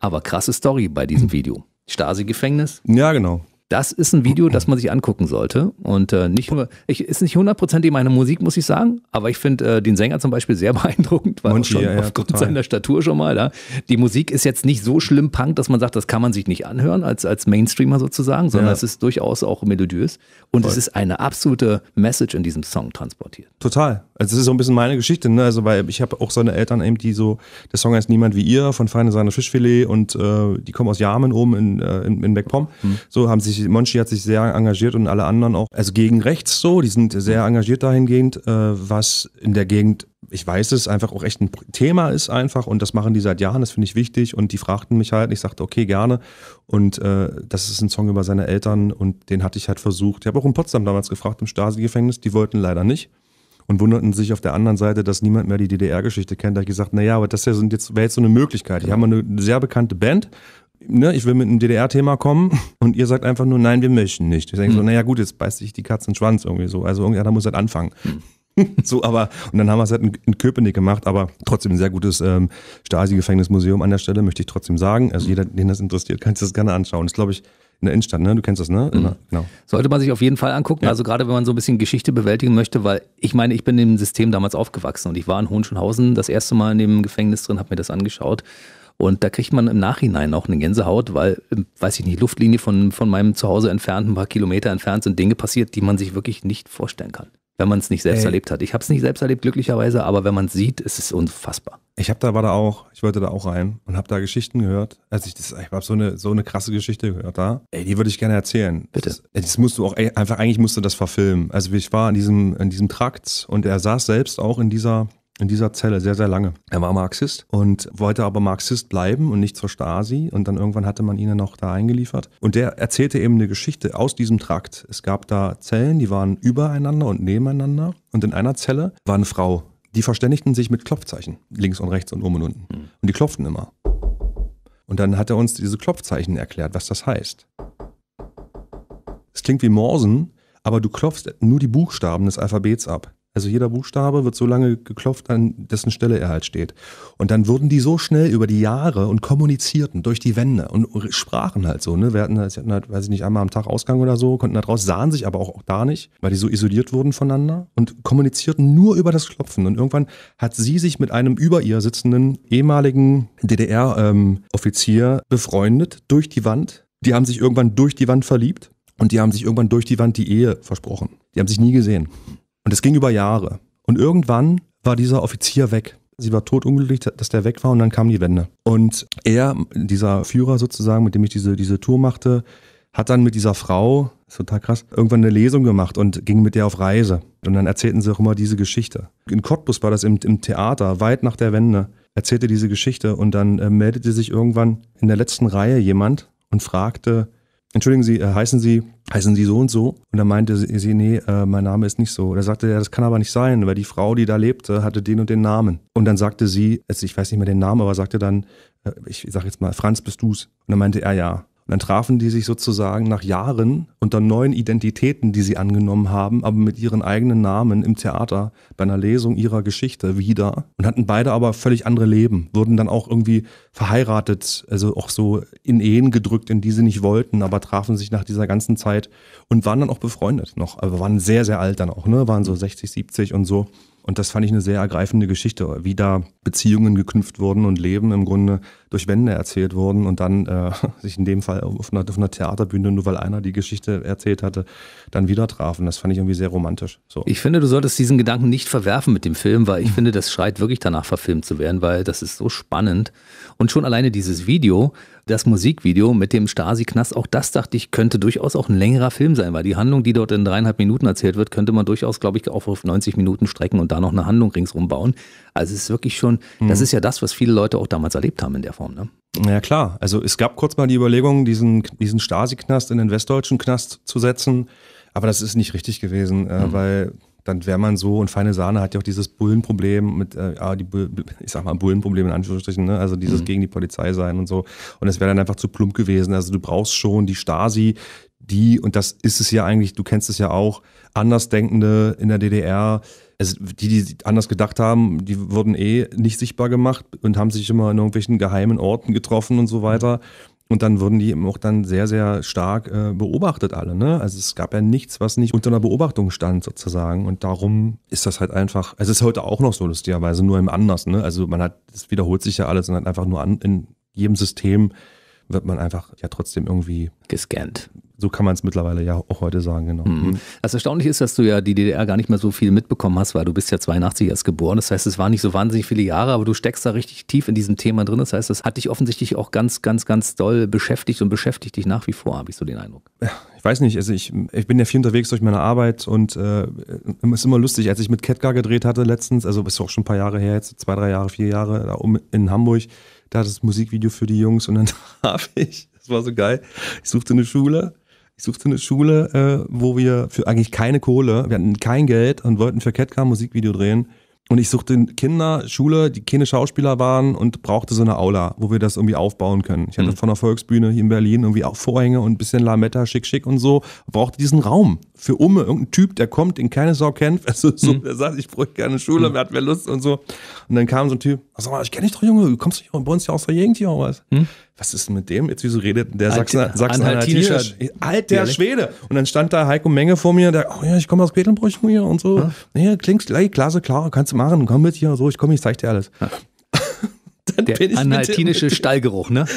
Aber krasse Story bei diesem Video. Stasi-Gefängnis? Ja, genau. Das ist ein Video, das man sich angucken sollte. Und äh, nicht nur, ich, ist nicht hundertprozentig meine Musik, muss ich sagen, aber ich finde äh, den Sänger zum Beispiel sehr beeindruckend, weil schon ja, aufgrund total. seiner Statur schon mal da. Die Musik ist jetzt nicht so schlimm punk, dass man sagt, das kann man sich nicht anhören als, als Mainstreamer sozusagen, sondern ja. es ist durchaus auch melodiös. Und Voll. es ist eine absolute Message in diesem Song transportiert. Total. Also es ist so ein bisschen meine Geschichte, ne? Also weil ich habe auch so eine Eltern eben, die so, der Song heißt Niemand wie ihr von Feine seiner Fischfilet und äh, die kommen aus Jamen oben in, äh, in, in Backpom. Mhm. So haben sie sich sich, Monchi hat sich sehr engagiert und alle anderen auch. Also gegen rechts so, die sind sehr engagiert dahingehend, äh, was in der Gegend, ich weiß es, einfach auch echt ein Thema ist einfach und das machen die seit Jahren, das finde ich wichtig und die fragten mich halt ich sagte, okay, gerne. Und äh, das ist ein Song über seine Eltern und den hatte ich halt versucht. Ich habe auch in Potsdam damals gefragt, im Stasi-Gefängnis, die wollten leider nicht und wunderten sich auf der anderen Seite, dass niemand mehr die DDR-Geschichte kennt. Da habe ich gesagt, naja, aber das sind jetzt, wäre jetzt so eine Möglichkeit. Die haben eine sehr bekannte Band, ne, ich will mit einem DDR-Thema kommen und ihr sagt einfach nur, nein, wir möchten nicht. Ich denke mhm. so, hm. naja gut, jetzt beißt sich die Katze in den Schwanz irgendwie so. Also irgendeiner muss halt anfangen. Mhm. so, aber, und dann haben wir es halt in, Köpenick gemacht, aber trotzdem ein sehr gutes ähm, Stasi-Gefängnismuseum an der Stelle, möchte ich trotzdem sagen. Also hm. jeder, den das interessiert, kann sich das gerne anschauen. Das glaube ich, in der Innenstadt, ne? Du kennst das, ne? Mhm. Der, genau. Sollte man sich auf jeden Fall angucken, ja. also gerade wenn man so ein bisschen Geschichte bewältigen möchte, weil ich meine, ich bin im System damals aufgewachsen und ich war in Hohenschönhausen das erste Mal in dem Gefängnis drin, habe mir das angeschaut und da kriegt man im Nachhinein auch eine Gänsehaut, weil, ähm, weiß ich nicht, Luftlinie von, von meinem Zuhause entfernt, ein paar Kilometer entfernt sind Dinge passiert, die man sich wirklich nicht vorstellen kann wenn man es nicht selbst Ey. erlebt hat. Ich habe es nicht selbst erlebt, glücklicherweise, aber wenn man es sieht, ist es unfassbar. Ich habe da war da auch, ich wollte da auch rein und habe da Geschichten gehört. Also ich, ich habe so eine so eine krasse Geschichte gehört da. Ey, die würde ich gerne erzählen. Bitte. Das, das, musst du auch einfach eigentlich musst du das verfilmen. Also ich war in diesem in diesem Trakt und er saß selbst auch in dieser in dieser Zelle sehr, sehr lange. Er war Marxist und wollte aber Marxist bleiben und nicht zur Stasi. Und dann irgendwann hatte man ihn noch da eingeliefert. Und der erzählte eben eine Geschichte aus diesem Trakt. Es gab da Zellen, die waren übereinander und nebeneinander. Und in einer Zelle war eine Frau. Die verständigten sich mit Klopfzeichen, links und rechts und oben und unten. Hm. Und die klopften immer. Und dann hat er uns diese Klopfzeichen erklärt, was das heißt. Es klingt wie Morsen, aber du klopfst nur die Buchstaben des Alphabets ab. Also jeder Buchstabe wird so lange geklopft, an dessen Stelle er halt steht. Und dann wurden die so schnell über die Jahre und kommunizierten durch die Wände und sprachen halt so. Ne? Wir hatten, halt, hatten halt, weiß ich nicht, einmal am Tag Ausgang oder so, konnten da halt raus, sahen sich aber auch, auch da nicht, weil die so isoliert wurden voneinander und kommunizierten nur über das Klopfen. Und irgendwann hat sie sich mit einem über ihr sitzenden ehemaligen DDR-Offizier ähm, befreundet durch die Wand. Die haben sich irgendwann durch die Wand verliebt und die haben sich irgendwann durch die Wand die Ehe versprochen. Die haben sich nie gesehen. Und es ging über Jahre. Und irgendwann war dieser Offizier weg. Sie war totunglücklich, dass der weg war und dann kam die Wende. Und er, dieser Führer sozusagen, mit dem ich diese, diese Tour machte, hat dann mit dieser Frau, ist total krass, irgendwann eine Lesung gemacht und ging mit der auf Reise. Und dann erzählten sie auch immer diese Geschichte. In Cottbus war das im, im Theater, weit nach der Wende, erzählte diese Geschichte und dann äh, meldete sich irgendwann in der letzten Reihe jemand und fragte, entschuldigen Sie, äh, heißen Sie heißen Sie so und so? Und dann meinte sie, nee, äh, mein Name ist nicht so. Da sagte er, das kann aber nicht sein, weil die Frau, die da lebte, hatte den und den Namen. Und dann sagte sie, also ich weiß nicht mehr den Namen, aber sagte dann, äh, ich sag jetzt mal, Franz, bist du's? Und dann meinte er, ja. Und dann trafen die sich sozusagen nach Jahren unter neuen Identitäten, die sie angenommen haben, aber mit ihren eigenen Namen im Theater bei einer Lesung ihrer Geschichte wieder und hatten beide aber völlig andere Leben, wurden dann auch irgendwie verheiratet, also auch so in Ehen gedrückt, in die sie nicht wollten, aber trafen sich nach dieser ganzen Zeit und waren dann auch befreundet noch, aber waren sehr, sehr alt dann auch, ne? waren so 60, 70 und so. Und das fand ich eine sehr ergreifende Geschichte, wie da Beziehungen geknüpft wurden und Leben im Grunde durch Wände erzählt wurden und dann äh, sich in dem Fall auf einer, auf einer, Theaterbühne, nur weil einer die Geschichte erzählt hatte, dann wieder trafen. Das fand ich irgendwie sehr romantisch. So. Ich finde, du solltest diesen Gedanken nicht verwerfen mit dem Film, weil ich finde, das schreit wirklich danach verfilmt zu werden, weil das ist so spannend. Und schon alleine dieses Video, das Musikvideo mit dem Stasi-Knast, auch das dachte ich, könnte durchaus auch ein längerer Film sein, weil die Handlung, die dort in dreieinhalb Minuten erzählt wird, könnte man durchaus, glaube ich, auch auf 90 Minuten strecken und da noch eine Handlung ringsrum bauen. Also es ist wirklich schon, mhm. das hm. ist ja das, was viele Leute auch damals erlebt haben in der Plattform, ne? Ja klar, also es gab kurz mal die Überlegung, diesen, diesen Stasi-Knast in den westdeutschen Knast zu setzen, aber das ist nicht richtig gewesen, äh, mhm. weil dann wäre man so und feine Sahne hat ja auch dieses Bullenproblem mit, äh, die, ich sag mal Bullenproblem in Anführungsstrichen, ne? also dieses mhm. gegen die Polizei sein und so und es wäre dann einfach zu plump gewesen, also du brauchst schon die Stasi, die, und das ist es ja eigentlich, du kennst es ja auch, Andersdenkende in der DDR, also die, die anders gedacht haben, die wurden eh nicht sichtbar gemacht und haben sich immer in irgendwelchen geheimen Orten getroffen und so mhm. weiter. Und dann wurden die eben auch dann sehr, sehr stark äh, beobachtet alle. Ne? Also es gab ja nichts, was nicht unter einer Beobachtung stand sozusagen. Und darum ist das halt einfach, also es ist heute auch noch so lustigerweise, nur im Anders. Ne? Also man hat, es wiederholt sich ja alles und hat einfach nur an, in jedem System wird man einfach ja trotzdem irgendwie gescannt. So kann man es mittlerweile ja auch heute sagen, genau. Mhm. mhm. Das Erstaunliche ist, dass du ja die DDR gar nicht mehr so viel mitbekommen hast, weil du bist ja 82 erst geboren. Das heißt, es waren nicht so wahnsinnig viele Jahre, aber du steckst da richtig tief in diesem Thema drin. Das heißt, das hat dich offensichtlich auch ganz, ganz, ganz doll beschäftigt und beschäftigt dich nach wie vor, habe ich so den Eindruck. Ja, ich weiß nicht, also ich, ich bin ja viel unterwegs durch meine Arbeit und äh, ist immer lustig, als ich mit Ketka gedreht hatte letztens, also ist auch schon ein paar Jahre her, jetzt zwei, drei Jahre, vier Jahre da um, in Hamburg, da das Musikvideo für die Jungs und dann habe ich, das war so geil, ich suchte eine Schule ich suchte eine Schule, äh, wo wir für eigentlich keine Kohle, wir hatten kein Geld und wollten für Ketka Musikvideo drehen. Und ich suchte Kinder, Schule, die keine Schauspieler waren und brauchte so eine Aula, wo wir das irgendwie aufbauen können. Ich hatte mhm. von der Volksbühne hier in Berlin irgendwie auch Vorhänge und ein bisschen Lametta, schick, schick und so. Brauchte diesen Raum für Umme, irgendein Typ, der kommt, den keine Sau kennt, also so, mhm. der sagt, ich bräuchte gerne eine Schule, hm. wer hat wer Lust und so. Und dann kam so ein Typ, sag mal, ich kenne dich doch, Junge, du kommst doch bei uns ja aus der Gegend hier oder was? Mhm. Was ist denn mit dem? Jetzt wieso redet der Sachsen, Sachsen Anhaltinischer? Alter Schwede! Und dann stand da Heiko Menge vor mir, der, oh ja, ich komme aus Quedlinburg hier und so. Ja. Nee, klingt gleich, klasse, klar, kannst du machen, komm mit hier und so, ich komme, ich zeig dir alles. Ja. der anhaltinische Stallgeruch, ne?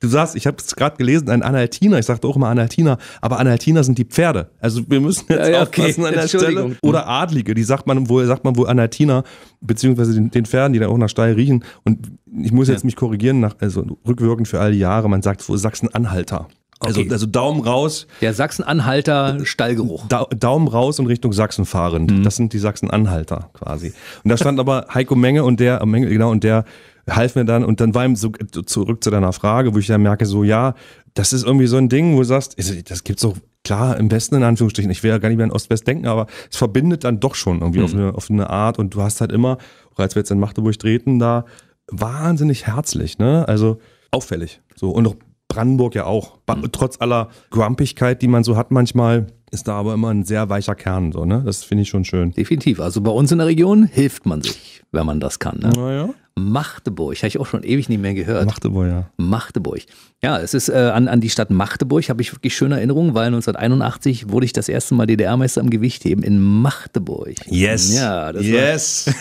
du sagst, ich habe es gerade gelesen, ein Analtiner. Ich sagte auch immer Analtiner, aber Analtiner sind die Pferde. Also wir müssen jetzt ja, okay. aufpassen an der Stelle. Oder Adlige, die sagt man wohl, sagt man wohl Analtiner, beziehungsweise den, den Pferden, die dann auch nach Stall riechen. Und ich muss jetzt ja. mich korrigieren, nach, also rückwirkend für all die Jahre, man sagt wohl Sachsen-Anhalter. Also okay. Also, also Daumen raus. Der Sachsen-Anhalter Stallgeruch. Da, Daumen raus in Richtung Sachsen fahrend. Mhm. Das sind die Sachsen-Anhalter quasi. Und da stand aber Heiko Menge und der, genau, und der half mir dann und dann war ihm so zurück zu deiner Frage, wo ich dann merke, so ja, das ist irgendwie so ein Ding, wo du sagst, also, das gibt's doch klar im Westen in Anführungsstrichen. Ich will ja gar nicht mehr an Ost-West denken, aber es verbindet dann doch schon irgendwie mhm. auf, hm. eine, auf eine Art und du hast halt immer, als wir jetzt in Magdeburg treten, da wahnsinnig herzlich, ne? Also auffällig. So und auch Brandenburg ja auch, mhm. trotz aller Grumpigkeit, die man so hat manchmal ist da aber immer ein sehr weicher Kern. So, ne? Das finde ich schon schön. Definitiv. Also bei uns in der Region hilft man sich, wenn man das kann. Ne? Naja. Magdeburg, habe ich auch schon ewig nicht mehr gehört. Machteburg, ja. Machteburg. Ja, es ist äh, an, an die Stadt Machteburg, habe ich wirklich schöne Erinnerungen, weil 1981 wurde ich das erste Mal DDR-Meister im Gewichtheben in Machteburg. Yes. Ja, yes.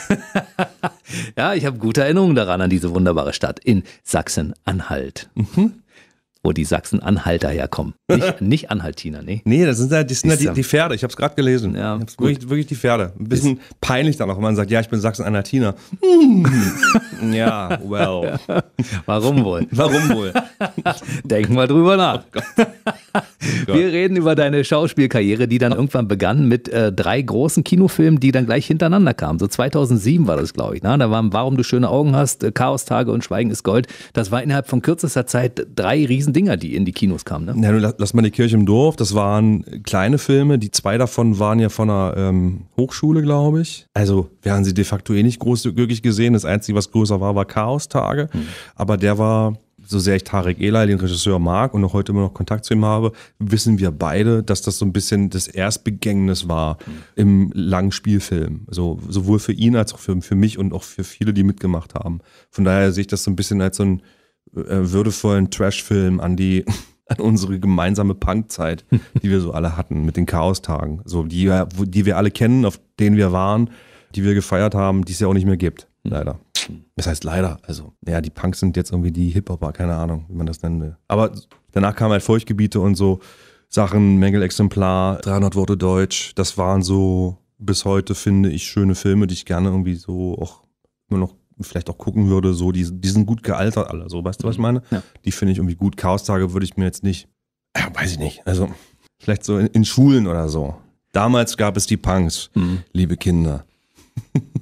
ja, ich habe gute Erinnerungen daran, an diese wunderbare Stadt in Sachsen-Anhalt. Mhm wo die Sachsen-Anhalter herkommen. Nicht, nicht Anhaltiner, nee. Nee, das sind ja, das sind ja die, die Pferde. Ich habe es gerade gelesen. Ja, wirklich, wirklich, die Pferde. Ein bisschen ist. peinlich dann auch, wenn man sagt, ja, ich bin Sachsen-Anhaltiner. Hm. ja, well. Warum wohl? Warum wohl? Denk mal drüber nach. Oh oh Wir reden über deine Schauspielkarriere, die dann irgendwann begann mit äh, drei großen Kinofilmen, die dann gleich hintereinander kamen. So 2007 war das, glaube ich. Ne? Da waren Warum du schöne Augen hast, äh, Chaostage und Schweigen ist Gold. Das war innerhalb von kürzester Zeit drei riesen Dinger, die in die Kinos kamen. Ne? Ja, nun, lass mal die Kirche im Dorf. Das waren kleine Filme. Die zwei davon waren ja von einer ähm, Hochschule, glaube ich. Also werden sie de facto eh nicht groß wirklich gesehen. Das Einzige, was größer war, war Chaos-Tage. Mhm. Aber der war so sehr ich Tarek Elay, den Regisseur mag und auch heute immer noch Kontakt zu ihm habe, wissen wir beide, dass das so ein bisschen das Erstbegängnis war hm. im langen Spielfilm. Also sowohl für ihn als auch für, für mich und auch für viele, die mitgemacht haben. Von daher sehe ich das so ein bisschen als so ein äh, würdevollen Trash-Film an die an unsere gemeinsame Punkzeit, die wir so alle hatten mit den Chaostagen, so die, die wir alle kennen, auf denen wir waren, die wir gefeiert haben, die es ja auch nicht mehr gibt, hm. leider. Das heißt leider, also ja, die Punks sind jetzt irgendwie die Hip-Hopper, keine Ahnung, wie man das nennen will. Aber danach kamen halt Feuchtgebiete und so Sachen, Mängelexemplar, 300 Worte Deutsch, das waren so bis heute, finde ich, schöne Filme, die ich gerne irgendwie so auch immer noch vielleicht auch gucken würde, so, die, die sind gut gealtert alle, so, weißt du, was ich mhm. meine? Ja. Die finde ich irgendwie gut. Chaos-Tage würde ich mir jetzt nicht, ja, äh, weiß ich nicht, also vielleicht so in, in Schulen oder so. Damals gab es die Punks, mhm. liebe Kinder.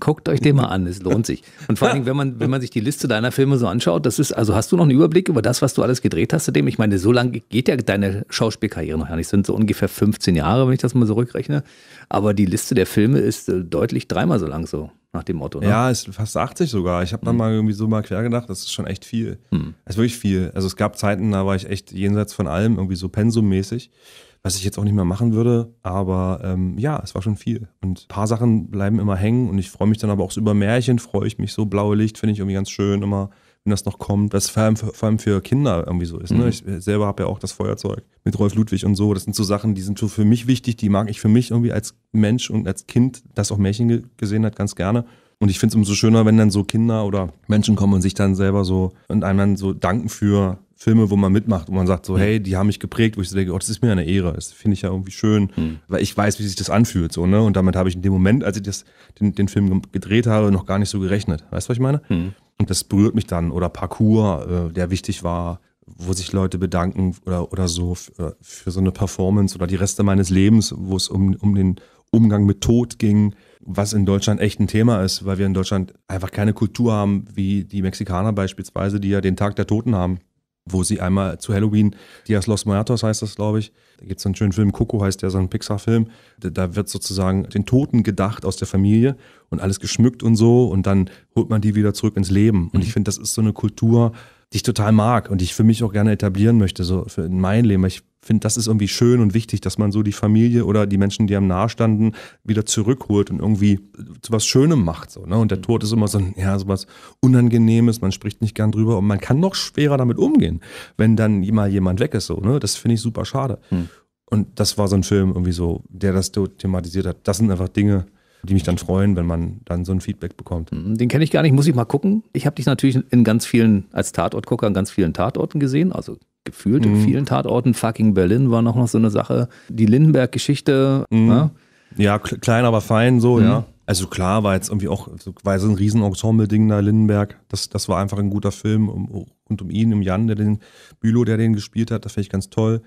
Guckt euch den mal an, es lohnt sich. Und vor allem, wenn man, wenn man sich die Liste deiner Filme so anschaut, das ist, also hast du noch einen Überblick über das, was du alles gedreht hast seitdem? Ich meine, so lange geht ja deine Schauspielkarriere noch gar nicht. Es sind so ungefähr 15 Jahre, wenn ich das mal so rückrechne. Aber die Liste der Filme ist äh, deutlich dreimal so lang so nach dem Motto. Ne? Ja, ist fast 80 sogar. Ich habe mhm. dann mal irgendwie so mal quer gedacht, das ist schon echt viel. Mhm. Das ist wirklich viel. Also es gab Zeiten, da war ich echt jenseits von allem, irgendwie so pensummäßig, was ich jetzt auch nicht mehr machen würde. Aber ähm, ja, es war schon viel. Und ein paar Sachen bleiben immer hängen und ich freue mich dann aber auch so über Märchen, freue ich mich so. Blaue Licht finde ich irgendwie ganz schön immer wenn das noch kommt, was vor allem, vor allem für Kinder irgendwie so ist. Ne? Mhm. Ich selber habe ja auch das Feuerzeug mit Rolf Ludwig und so. Das sind so Sachen, die sind so für mich wichtig, die mag ich für mich irgendwie als Mensch und als Kind, das auch Märchen ge gesehen hat, ganz gerne. Und ich finde es umso schöner, wenn dann so Kinder oder Menschen kommen und sich dann selber so und einem dann so danken für Filme, wo man mitmacht und man sagt so, mhm. hey, die haben mich geprägt, wo ich so denke, oh, das ist mir eine Ehre, das finde ich ja irgendwie schön, mhm. weil ich weiß, wie sich das anfühlt, so, ne? Und damit habe ich in dem Moment, als ich das, den, den Film gedreht habe, noch gar nicht so gerechnet. Weißt du, was ich meine? Mhm. Und das berührt mich dann. Oder Parkour, äh, der wichtig war, wo sich Leute bedanken oder, oder so für, äh, für so eine Performance oder die Reste meines Lebens, wo es um, um den Umgang mit Tod ging, was in Deutschland echt ein Thema ist, weil wir in Deutschland einfach keine Kultur haben, wie die Mexikaner beispielsweise, die ja den Tag der Toten haben wo sie einmal zu Halloween, Dias Los Muertos heißt das, glaube ich, da gibt es einen schönen Film, Coco heißt der, so ein Pixar-Film, da wird sozusagen den Toten gedacht aus der Familie und alles geschmückt und so und dann holt man die wieder zurück ins Leben. Und mhm. ich finde, das ist so eine Kultur, die ich total mag und die ich für mich auch gerne etablieren möchte, so für in mein Leben. Ich finde, das ist irgendwie schön und wichtig, dass man so die Familie oder die Menschen, die am nahe standen, wieder zurückholt und irgendwie zu äh, was Schönem macht. So, ne? Und der Tod ist immer so, ja, so was Unangenehmes, man spricht nicht gern drüber und man kann noch schwerer damit umgehen, wenn dann mal jemand weg ist. So, ne? Das finde ich super schade. Hm. Und das war so ein Film irgendwie so, der das thematisiert hat. Das sind einfach Dinge, die mich dann freuen, wenn man dann so ein Feedback bekommt. Hm, den kenne ich gar nicht, muss ich mal gucken. Ich habe dich natürlich in ganz vielen, als Tatortgucker, in ganz vielen Tatorten gesehen, also gefühlt mhm. in vielen Tatorten. Fucking Berlin war noch, so eine Sache. Die Lindenberg-Geschichte. Mhm. Ne? Ja, klein, aber fein, so, mhm. ja. Also klar war jetzt irgendwie auch, war so ein riesen Ensemble-Ding da, Lindenberg. Das, das war einfach ein guter Film um, und um ihn, um Jan, der den Bülow, der den gespielt hat, das finde ich ganz toll.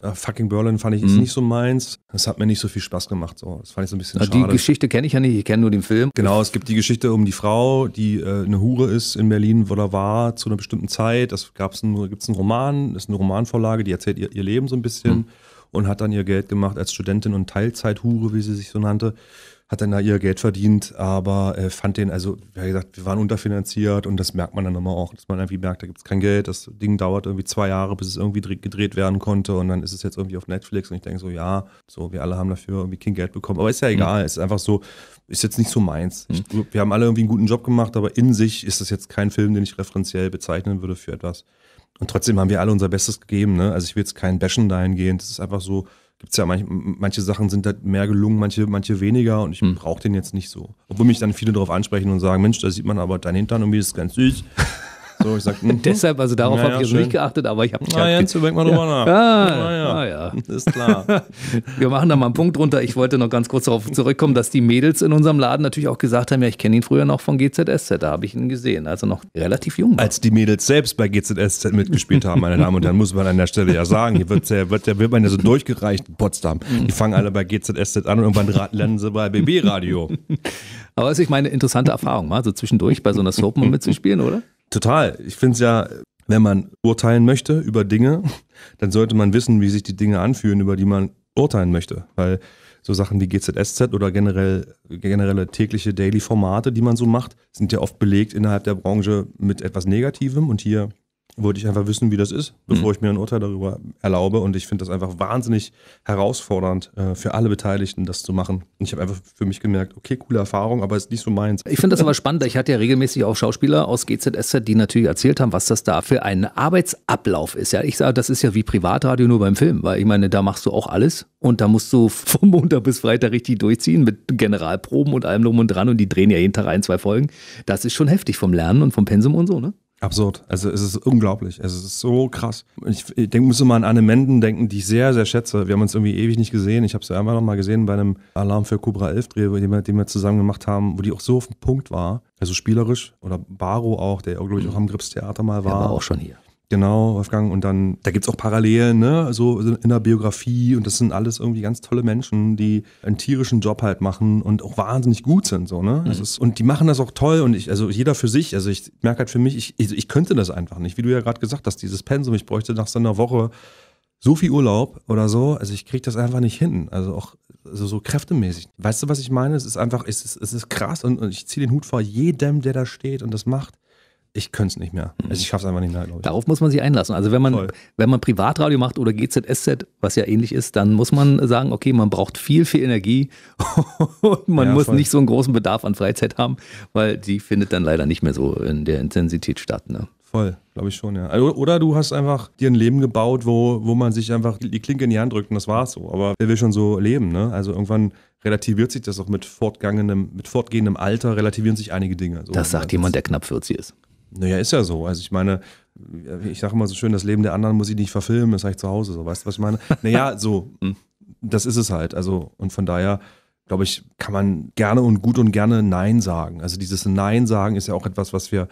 Äh, fucking Berlin fand ich mhm. nicht so meins. Das hat mir nicht so viel Spaß gemacht. So, das fand ich so ein bisschen Na, schade. Die Geschichte kenne ich ja nicht, ich kenne nur den Film. Genau, es gibt die Geschichte um die Frau, die äh, eine Hure ist in Berlin, wo da war, zu einer bestimmten Zeit. Das gab's ein, gibt's einen Roman, das ist eine Romanvorlage, die erzählt ihr, ihr Leben so ein bisschen. Mhm. Und hat dann ihr Geld gemacht als Studentin und Teilzeithure, wie sie sich so nannte hat dann da ihr Geld verdient, aber äh, fand den, also wie gesagt, wir waren unterfinanziert und das merkt man dann immer auch, dass man irgendwie merkt, da gibt es kein Geld, das Ding dauert irgendwie zwei Jahre, bis es irgendwie gedreht werden konnte und dann ist es jetzt irgendwie auf Netflix und ich denke so, ja, so, wir alle haben dafür irgendwie kein Geld bekommen, aber ist ja mhm. egal, mhm. ist einfach so, ist jetzt nicht so meins. Mhm. Ich, wir haben alle irgendwie einen guten Job gemacht, aber in sich ist das jetzt kein Film, den ich referenziell bezeichnen würde für etwas. Und trotzdem haben wir alle unser Bestes gegeben, ne? Also ich will jetzt keinen bashen dahingehend, das ist einfach so, gibt es ja manch, manche Sachen sind halt mehr gelungen, manche, manche weniger und ich mhm. brauche den jetzt nicht so. Obwohl mich dann viele darauf ansprechen und sagen, Mensch, da sieht man aber dein Hintern und wie ist ganz süß. zwischendurch sagt. Mm -hmm. Deshalb, also darauf naja, habe ich jetzt nicht geachtet, aber ich habe mich. Na, halt Jens, denk mal drüber ja. nach. Ah, ja. Na, ja. Ist klar. Wir machen da mal einen Punkt drunter. Ich wollte noch ganz kurz darauf zurückkommen, dass die Mädels in unserem Laden natürlich auch gesagt haben: Ja, ich kenne ihn früher noch von GZSZ. Da habe ich ihn gesehen, Also noch relativ jung war. Als die Mädels selbst bei GZSZ mitgespielt haben, meine Damen und Herren, muss man an der Stelle ja sagen: Hier wird, ja, wird, wird man ja so durchgereicht in Potsdam. Die fangen alle bei GZSZ an und irgendwann landen sie bei BB-Radio. Aber es also ist, ich meine, interessante Erfahrung, mal so zwischendurch bei so einer Soap mal mitzuspielen, oder? Total. Ich finde es ja, wenn man urteilen möchte über Dinge, dann sollte man wissen, wie sich die Dinge anfühlen, über die man urteilen möchte. Weil so Sachen wie GZSZ oder generell, generelle tägliche Daily-Formate, die man so macht, sind ja oft belegt innerhalb der Branche mit etwas Negativem. Und hier wollte ich einfach wissen, wie das ist, bevor mhm. ich mir ein Urteil darüber erlaube. Und ich finde das einfach wahnsinnig herausfordernd äh, für alle Beteiligten, das zu machen. Und ich habe einfach für mich gemerkt, okay, coole Erfahrung, aber es ist nicht so meins. Ich finde das aber spannend. Ich hatte ja regelmäßig auch Schauspieler aus GZSZ, die natürlich erzählt haben, was das da für ein Arbeitsablauf ist. Ja, ich sage, das ist ja wie Privatradio nur beim Film, weil ich meine, da machst du auch alles und da musst du vom Montag bis Freitag richtig durchziehen mit Generalproben und allem drum und dran und die drehen ja jeden Tag ein, zwei Folgen. Das ist schon heftig vom Lernen und vom Pensum und so, ne? Absurd. Also es ist unglaublich. Es ist so krass. Ich, ich denke, muss immer an Anne Menden denken, die ich sehr, sehr schätze. Wir haben uns irgendwie ewig nicht gesehen. Ich habe sie einmal noch mal gesehen bei einem Alarm für Cobra 11 Dreh, den wir, den wir zusammen gemacht haben, wo die auch so auf dem Punkt war. Also spielerisch. Oder Baro auch, der, glaube ich, auch am Grips Theater mal war. Der war auch schon hier. Genau, Wolfgang. Und dann, da gibt's auch Parallelen, ne? So in der Biografie. Und das sind alles irgendwie ganz tolle Menschen, die einen tierischen Job halt machen und auch wahnsinnig gut sind, so, ne? Mhm. Ist, und die machen das auch toll. Und ich, also jeder für sich. Also ich merke halt für mich, ich, ich, ich könnte das einfach nicht. Wie du ja gerade gesagt hast, dieses Pensum, ich bräuchte nach so einer Woche so viel Urlaub oder so. Also ich kriege das einfach nicht hin. Also auch also so kräftemäßig. Weißt du, was ich meine? Es ist einfach, es ist, es ist krass und, und ich ziehe den Hut vor jedem, der da steht und das macht ich könnte es nicht mehr. Mhm. Also ich schaffe es einfach nicht mehr, glaube ich. Darauf muss man sich einlassen. Also wenn man, wenn man Privatradio macht oder GZSZ, was ja ähnlich ist, dann muss man sagen, okay, man braucht viel, viel Energie und man ja, muss nicht so einen großen Bedarf an Freizeit haben, weil die findet dann leider nicht mehr so in der Intensität statt. Ne? Voll, glaube ich schon, ja. Also, oder du hast einfach dir ein Leben gebaut, wo, wo man sich einfach die Klinke in die Hand drückt und das war's so. Aber wer will schon so leben, ne? Also irgendwann relativiert sich das auch mit fortgangendem, mit fortgehendem Alter relativieren sich einige Dinge. So. Das sagt jemand, der knapp 40 ist. Naja, ist ja so. Also ich meine, ich sage immer so schön, das Leben der anderen muss ich nicht verfilmen, das sage ich zu Hause, so weißt du, was ich meine? Naja, so, hm. das ist es halt. Also, und von daher, glaube ich, kann man gerne und gut und gerne Nein sagen. Also dieses Nein sagen ist ja auch etwas, was wir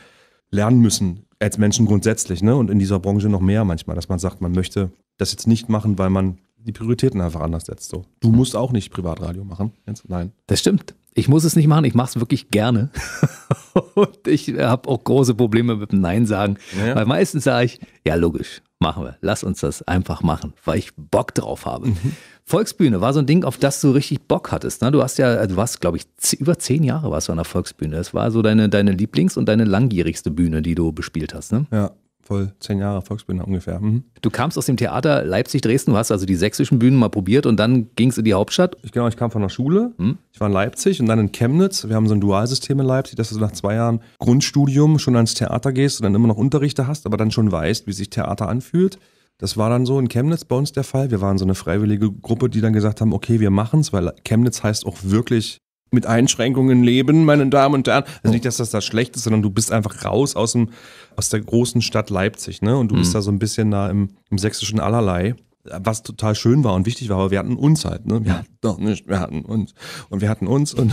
lernen müssen, als Menschen grundsätzlich, ne? Und in dieser Branche noch mehr manchmal, dass man sagt, man möchte das jetzt nicht machen, weil man die Prioritäten einfach anders setzt. So. Du musst auch nicht Privatradio machen. Nein. Das stimmt ich muss es nicht machen, ich mache es wirklich gerne. und ich habe auch große Probleme mit dem Nein sagen, ja. weil meistens sage ich, ja logisch, machen wir, lass uns das einfach machen, weil ich Bock drauf habe. Mhm. Volksbühne war so ein Ding, auf das du richtig Bock hattest. Ne? Du hast ja, du warst, glaube ich, über zehn Jahre warst du an der Volksbühne. Das war so deine, deine Lieblings- und deine langjährigste Bühne, die du bespielt hast. Ne? Ja, voll zehn Jahre Volksbühne ungefähr. Mhm. Du kamst aus dem Theater Leipzig-Dresden, du hast also die sächsischen Bühnen mal probiert und dann ging es in die Hauptstadt? Ich, genau, ich kam von der Schule, mhm. ich war in Leipzig und dann in Chemnitz. Wir haben so ein Dualsystem in Leipzig, dass du nach zwei Jahren Grundstudium schon ans Theater gehst und dann immer noch Unterrichte hast, aber dann schon weißt, wie sich Theater anfühlt. Das war dann so in Chemnitz bei uns der Fall. Wir waren so eine freiwillige Gruppe, die dann gesagt haben, okay, wir machen es, weil Chemnitz heißt auch wirklich mit Einschränkungen leben, meine Damen und Herren. Also oh. nicht, dass das da schlecht ist, sondern du bist einfach raus aus, dem, aus der großen Stadt Leipzig, ne? Und du mhm. bist da so ein bisschen da im, im sächsischen Allerlei was total schön war und wichtig war, aber wir hatten uns halt, ne? Wir hatten doch nicht, wir hatten uns. Und wir hatten uns und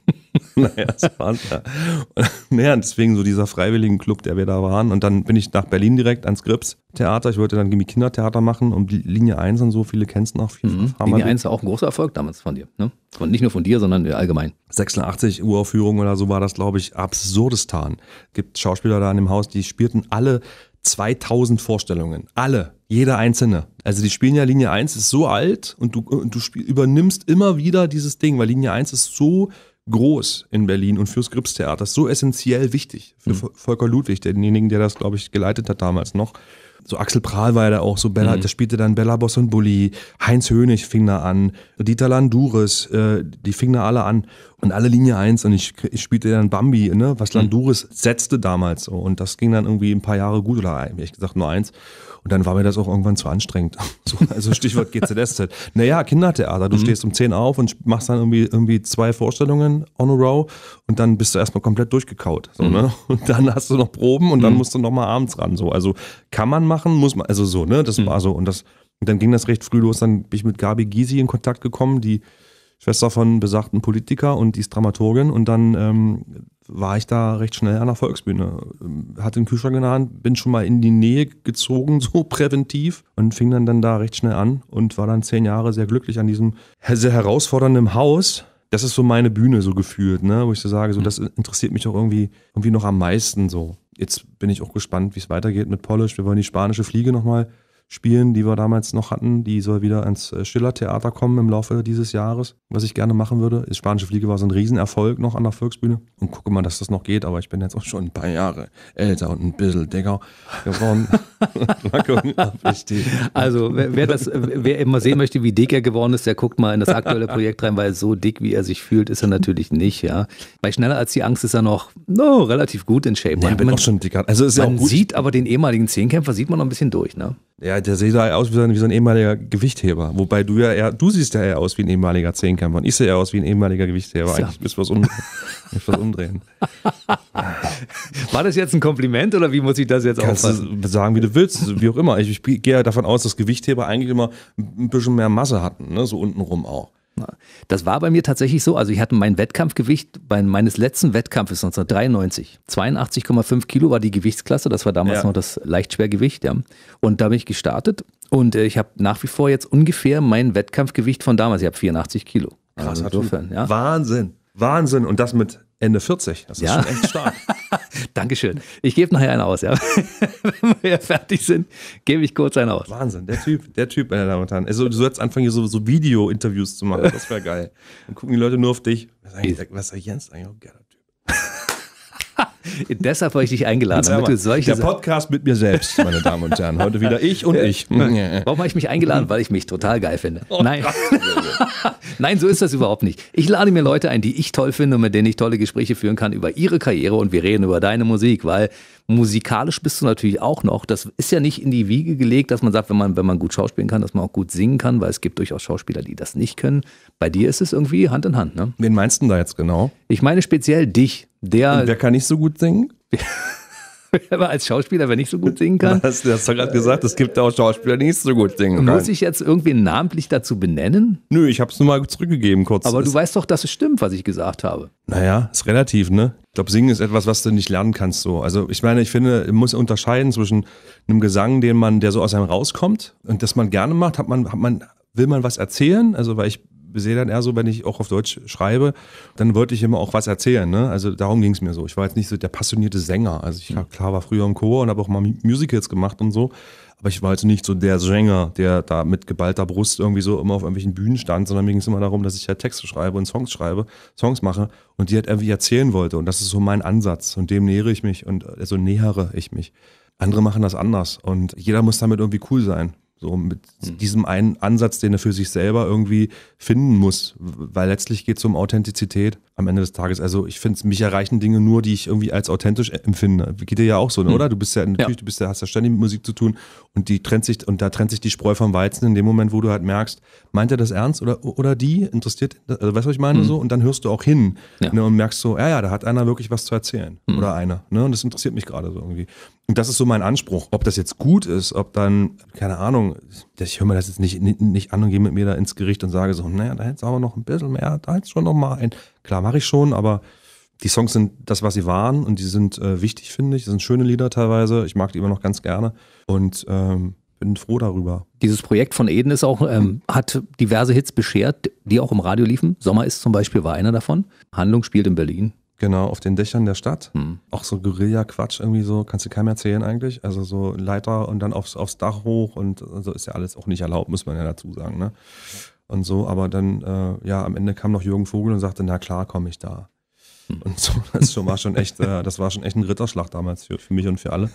naja, es waren ja. Naja, deswegen so dieser freiwilligen Club, der wir da waren. Und dann bin ich nach Berlin direkt ans Grips-Theater. Ich wollte dann irgendwie Kindertheater machen und Linie 1 und so, viele kennst noch. Viel mhm. Linie 1 war auch ein großer Erfolg damals von dir. Ne? Von, nicht nur von dir, sondern äh, allgemein. 86 Uraufführung oder so war das, glaube ich, absurdes absurdestan. Gibt Schauspieler da in dem Haus, die spielten alle 2000 Vorstellungen. Alle, jeder einzelne. Also die spielen ja Linie 1 ist so alt und du, und du spiel, übernimmst immer wieder dieses Ding, weil Linie 1 ist so groß in Berlin und fürs Gripstheater, so essentiell wichtig für mhm. Volker Ludwig, denjenigen, der das, glaube ich, geleitet hat damals noch. So Axel Prahl war ja da auch so, Bella, mhm. der spielte dann Bella Boss und Bulli, Heinz Hönig fing da an, Dieter Landuris, äh, die fingen da alle an und alle Linie 1 und ich, ich spielte dann Bambi, ne, was mhm. Landuris setzte damals. Und das ging dann irgendwie ein paar Jahre gut oder ehrlich gesagt nur eins. Und dann war mir das auch irgendwann zu anstrengend. So, also Stichwort GZSZ. naja, Kindertheater. Du mhm. stehst um 10 auf und machst dann irgendwie, irgendwie zwei Vorstellungen on a row und dann bist du erstmal komplett durchgekaut. So, mhm. ne? Und dann hast du noch Proben und dann mhm. musst du nochmal abends ran. So. Also kann man machen, muss man, also so, ne? Das mhm. war so. Und das, und dann ging das recht früh los. Dann bin ich mit Gabi Gysi in Kontakt gekommen, die Schwester von besagten Politiker und die ist Dramaturgin und dann ähm, war ich da recht schnell an der Volksbühne. Ähm, hatte den Kühlschrank in der Hand, bin schon mal in die Nähe gezogen, so präventiv und fing dann, dann da recht schnell an und war dann zehn Jahre sehr glücklich an diesem sehr herausfordernden Haus. Das ist so meine Bühne so gefühlt, ne? wo ich so sage, so mhm. das interessiert mich doch irgendwie, irgendwie noch am meisten so. Jetzt bin ich auch gespannt, wie es weitergeht mit Polish. Wir wollen die spanische Fliege nochmal spielen, die wir damals noch hatten. Die soll wieder ans äh, Schiller Theater kommen im Laufe dieses Jahres. Was ich gerne machen würde, ist Spanische Fliege war so ein Riesenerfolg noch an der Volksbühne. Und gucke mal, dass das noch geht, aber ich bin jetzt auch schon ein paar Jahre älter und ein bisschen dicker geworden. mal gucken, ob ich die. Also, wer, wer, das, wer immer sehen möchte, wie dick er geworden ist, der guckt mal in das aktuelle Projekt rein, weil so dick, wie er sich fühlt, ist er natürlich nicht, ja. Bei Schneller als die Angst ist er noch no, relativ gut in Shape. Ja, ich bin man, auch schon dicker. Also ist man ja auch gut. sieht aber den ehemaligen Zehnkämpfer, sieht man noch ein bisschen durch, ne? Ja, der sieht halt aus wie so, ein, wie so ein ehemaliger Gewichtheber. Wobei du ja eher, du siehst ja eher aus wie ein ehemaliger Zehnkämpfer und ich sehe eher aus wie ein ehemaliger Gewichtheber. Ja. Eigentlich müssen wir es was umdrehen. War das jetzt ein Kompliment oder wie muss ich das jetzt auch auffassen? sagen, wie du willst, wie auch immer. Ich, ich gehe ja davon aus, dass Gewichtheber eigentlich immer ein bisschen mehr Masse hatten, ne? so untenrum auch. Das war bei mir tatsächlich so. Also ich hatte mein Wettkampfgewicht bei meines letzten Wettkampfes 1993. 82,5 Kilo war die Gewichtsklasse. Das war damals ja. noch das Leichtschwergewicht. Ja. Und da bin ich gestartet. Und äh, ich habe nach wie vor jetzt ungefähr mein Wettkampfgewicht von damals. Ich habe 84 Kilo. Krass, also insofern, ja. Wahnsinn. Wahnsinn. Und das mit Ende 40. Das ist schon echt stark. Dankeschön. Ich gebe nachher einen aus, ja. Wenn wir fertig sind, gebe ich kurz einen aus. Wahnsinn, der Typ, der Typ, meine Damen und Herren. Also, du sollst anfangen, hier so, so Video-Interviews zu machen. Das wäre geil. Dann gucken die Leute nur auf dich. Was, ist eigentlich, was ist der Deshalb habe ich dich eingeladen, damit du solche Der Podcast mit mir selbst, meine Damen und Herren. Heute wieder ich und ich. Warum habe ich mich eingeladen? Weil ich mich total geil finde. Oh, Nein. Nein, so ist das überhaupt nicht. Ich lade mir Leute ein, die ich toll finde und mit denen ich tolle Gespräche führen kann über ihre Karriere und wir reden über deine Musik, weil Musikalisch bist du natürlich auch noch. Das ist ja nicht in die Wiege gelegt, dass man sagt, wenn man, wenn man gut schauspielen kann, dass man auch gut singen kann, weil es gibt durchaus Schauspieler, die das nicht können. Bei dir ist es irgendwie Hand in Hand. Ne? Wen meinst du da jetzt genau? Ich meine speziell dich. Der, Und wer kann nicht so gut singen? aber als Schauspieler, wenn ich so gut singen kann. Das, du hast doch gerade gesagt, es gibt auch Schauspieler, die nicht so gut singen können. Muss ich jetzt irgendwie namentlich dazu benennen? Nö, ich habe es nur mal zurückgegeben kurz. Aber du es weißt doch, dass es stimmt, was ich gesagt habe. Naja, ist relativ, ne? Ich glaube, Singen ist etwas, was du nicht lernen kannst so. Also ich meine, ich finde, man muss unterscheiden zwischen einem Gesang, den man, der so aus einem rauskommt und das man gerne macht, hat man, hat man, will man was erzählen? Also weil ich sehe dann eher so, wenn ich auch auf Deutsch schreibe, dann wollte ich immer auch was erzählen. Ne? Also darum ging es mir so. Ich war jetzt nicht so der passionierte Sänger. Also ich klar war früher im Chor und habe auch mal Musicals gemacht und so. Aber ich war jetzt nicht so der Sänger, der da mit geballter Brust irgendwie so immer auf irgendwelchen Bühnen stand, sondern mir ging es immer darum, dass ich halt Texte schreibe und Songs schreibe, Songs mache und die halt irgendwie erzählen wollte. Und das ist so mein Ansatz. Und dem nähere ich mich und äh, so also nähere ich mich. Andere machen das anders und jeder muss damit irgendwie cool sein. So mit mhm. diesem einen Ansatz, den er für sich selber irgendwie finden muss. Weil letztlich geht es um Authentizität am Ende des Tages. Also ich finde, mich erreichen Dinge nur, die ich irgendwie als authentisch e-, empfinde. Geht dir ja auch so, ne? Hm. oder? Du bist ja natürlich, ja. du bist ja, hast ja ständig mit Musik zu tun und die trennt sich, und da trennt sich die Spreu vom Weizen in dem Moment, wo du halt merkst, meint er das ernst oder, oder die? Interessiert, also weißt du, was ich meine? Mhm. So, und dann hörst du auch hin ja. ne? und merkst so, ja, ja, da hat einer wirklich was zu erzählen. Mhm. Oder einer. Ne? Und das interessiert mich gerade so irgendwie. Und das ist so mein Anspruch. Ob das jetzt gut ist, ob dann, keine Ahnung, ich höre mir das jetzt nicht, nicht, nicht an und gehe mit mir da ins Gericht und sage so, naja, da hättest du aber noch ein bisschen mehr, da hättest du schon noch mal ein. Klar mache ich schon, aber die Songs sind das, was sie waren und die sind äh, wichtig, finde ich. Das sind schöne Lieder teilweise. Ich mag die immer noch ganz gerne und ähm, bin froh darüber. Dieses Projekt von Eden ist auch, ähm, hat diverse Hits beschert, die auch im Radio liefen. Sommer ist zum Beispiel war einer davon. Handlung spielt in Berlin. Genau, auf den Dächern der Stadt. Hm. Auch so Guerilla-Quatsch irgendwie so, kannst du keinem erzählen eigentlich. Also so Leiter und dann aufs, aufs Dach hoch und so also ist ja alles auch nicht erlaubt, muss man ja dazu sagen. Ne? Und so, aber dann, äh, ja, am Ende kam noch Jürgen Vogel und sagte, na klar, komme ich da. Hm. Und so, das schon, war schon echt, äh, das war schon echt ein Ritterschlag damals für, für mich und für alle.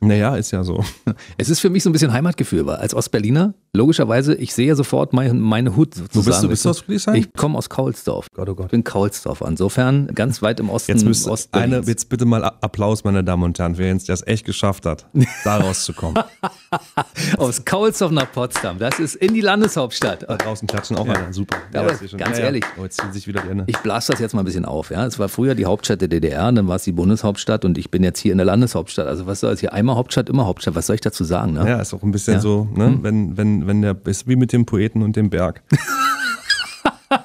Naja, ist ja so. Es ist für mich so ein bisschen Heimatgefühl, weil als Ostberliner logischerweise, ich sehe sofort mein, meine Hut sozusagen. Wo bist du, bist du aus Friedrichshain? Ich komme aus Kaulsdorf. Gott, oh Gott. Ich bin Kaulsdorf. Insofern ganz weit im Osten. Jetzt, müsst Ost eine, jetzt bitte mal Applaus, meine Damen und Herren, wer es echt geschafft hat, da rauszukommen. aus Kaulsdorf nach Potsdam. Das ist in die Landeshauptstadt. Da draußen klatschen auch ja. Super. Ja, aber ganz ehrlich. Oh, jetzt ziehen sich wieder die Ich blase das jetzt mal ein bisschen auf. Ja, Es war früher die Hauptstadt der DDR, dann war es die Bundeshauptstadt und ich bin jetzt hier in der Landeshauptstadt. Also was soll es hier? Einmal Hauptstadt, immer Hauptstadt. Was soll ich dazu sagen? Ne? Ja, ist auch ein bisschen ja. so, ne? hm. wenn, wenn wenn, der ist wie mit dem Poeten und dem Berg.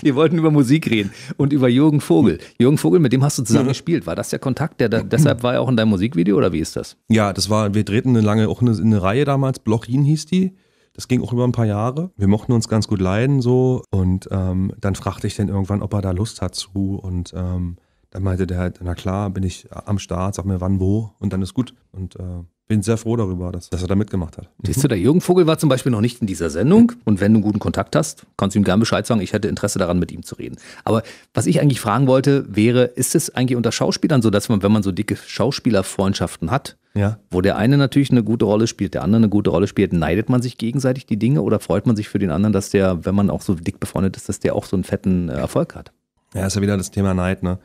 Wir wollten über Musik reden und über Jürgen Vogel. Hm. Jürgen Vogel, mit dem hast du zusammen mhm. gespielt. War das der Kontakt? Der da, deshalb war er auch in deinem Musikvideo oder wie ist das? Ja, das war, wir drehten eine lange, auch eine, eine Reihe damals, Blochin hieß die. Das ging auch über ein paar Jahre. Wir mochten uns ganz gut leiden so und ähm, dann fragte ich dann irgendwann, ob er da Lust hat zu und ähm, dann meinte der halt, na klar, bin ich am Start, sag mir wann, wo und dann ist gut. Und äh, bin sehr froh darüber, dass, dass er da mitgemacht hat. Siehst du, der Jürgen Vogel war zum Beispiel noch nicht in dieser Sendung. Und wenn du einen guten Kontakt hast, kannst du ihm gern Bescheid sagen. Ich hätte Interesse daran, mit ihm zu reden. Aber was ich eigentlich fragen wollte, wäre, ist es eigentlich unter Schauspielern so, dass man, wenn man so dicke Schauspielerfreundschaften hat, ja. wo der eine natürlich eine gute Rolle spielt, der andere eine gute Rolle spielt, neidet man sich gegenseitig die Dinge oder freut man sich für den anderen, dass der, wenn man auch so dick befreundet ist, dass der auch so einen fetten äh, Erfolg hat? Ja, ist ja wieder das Thema Neid, ne?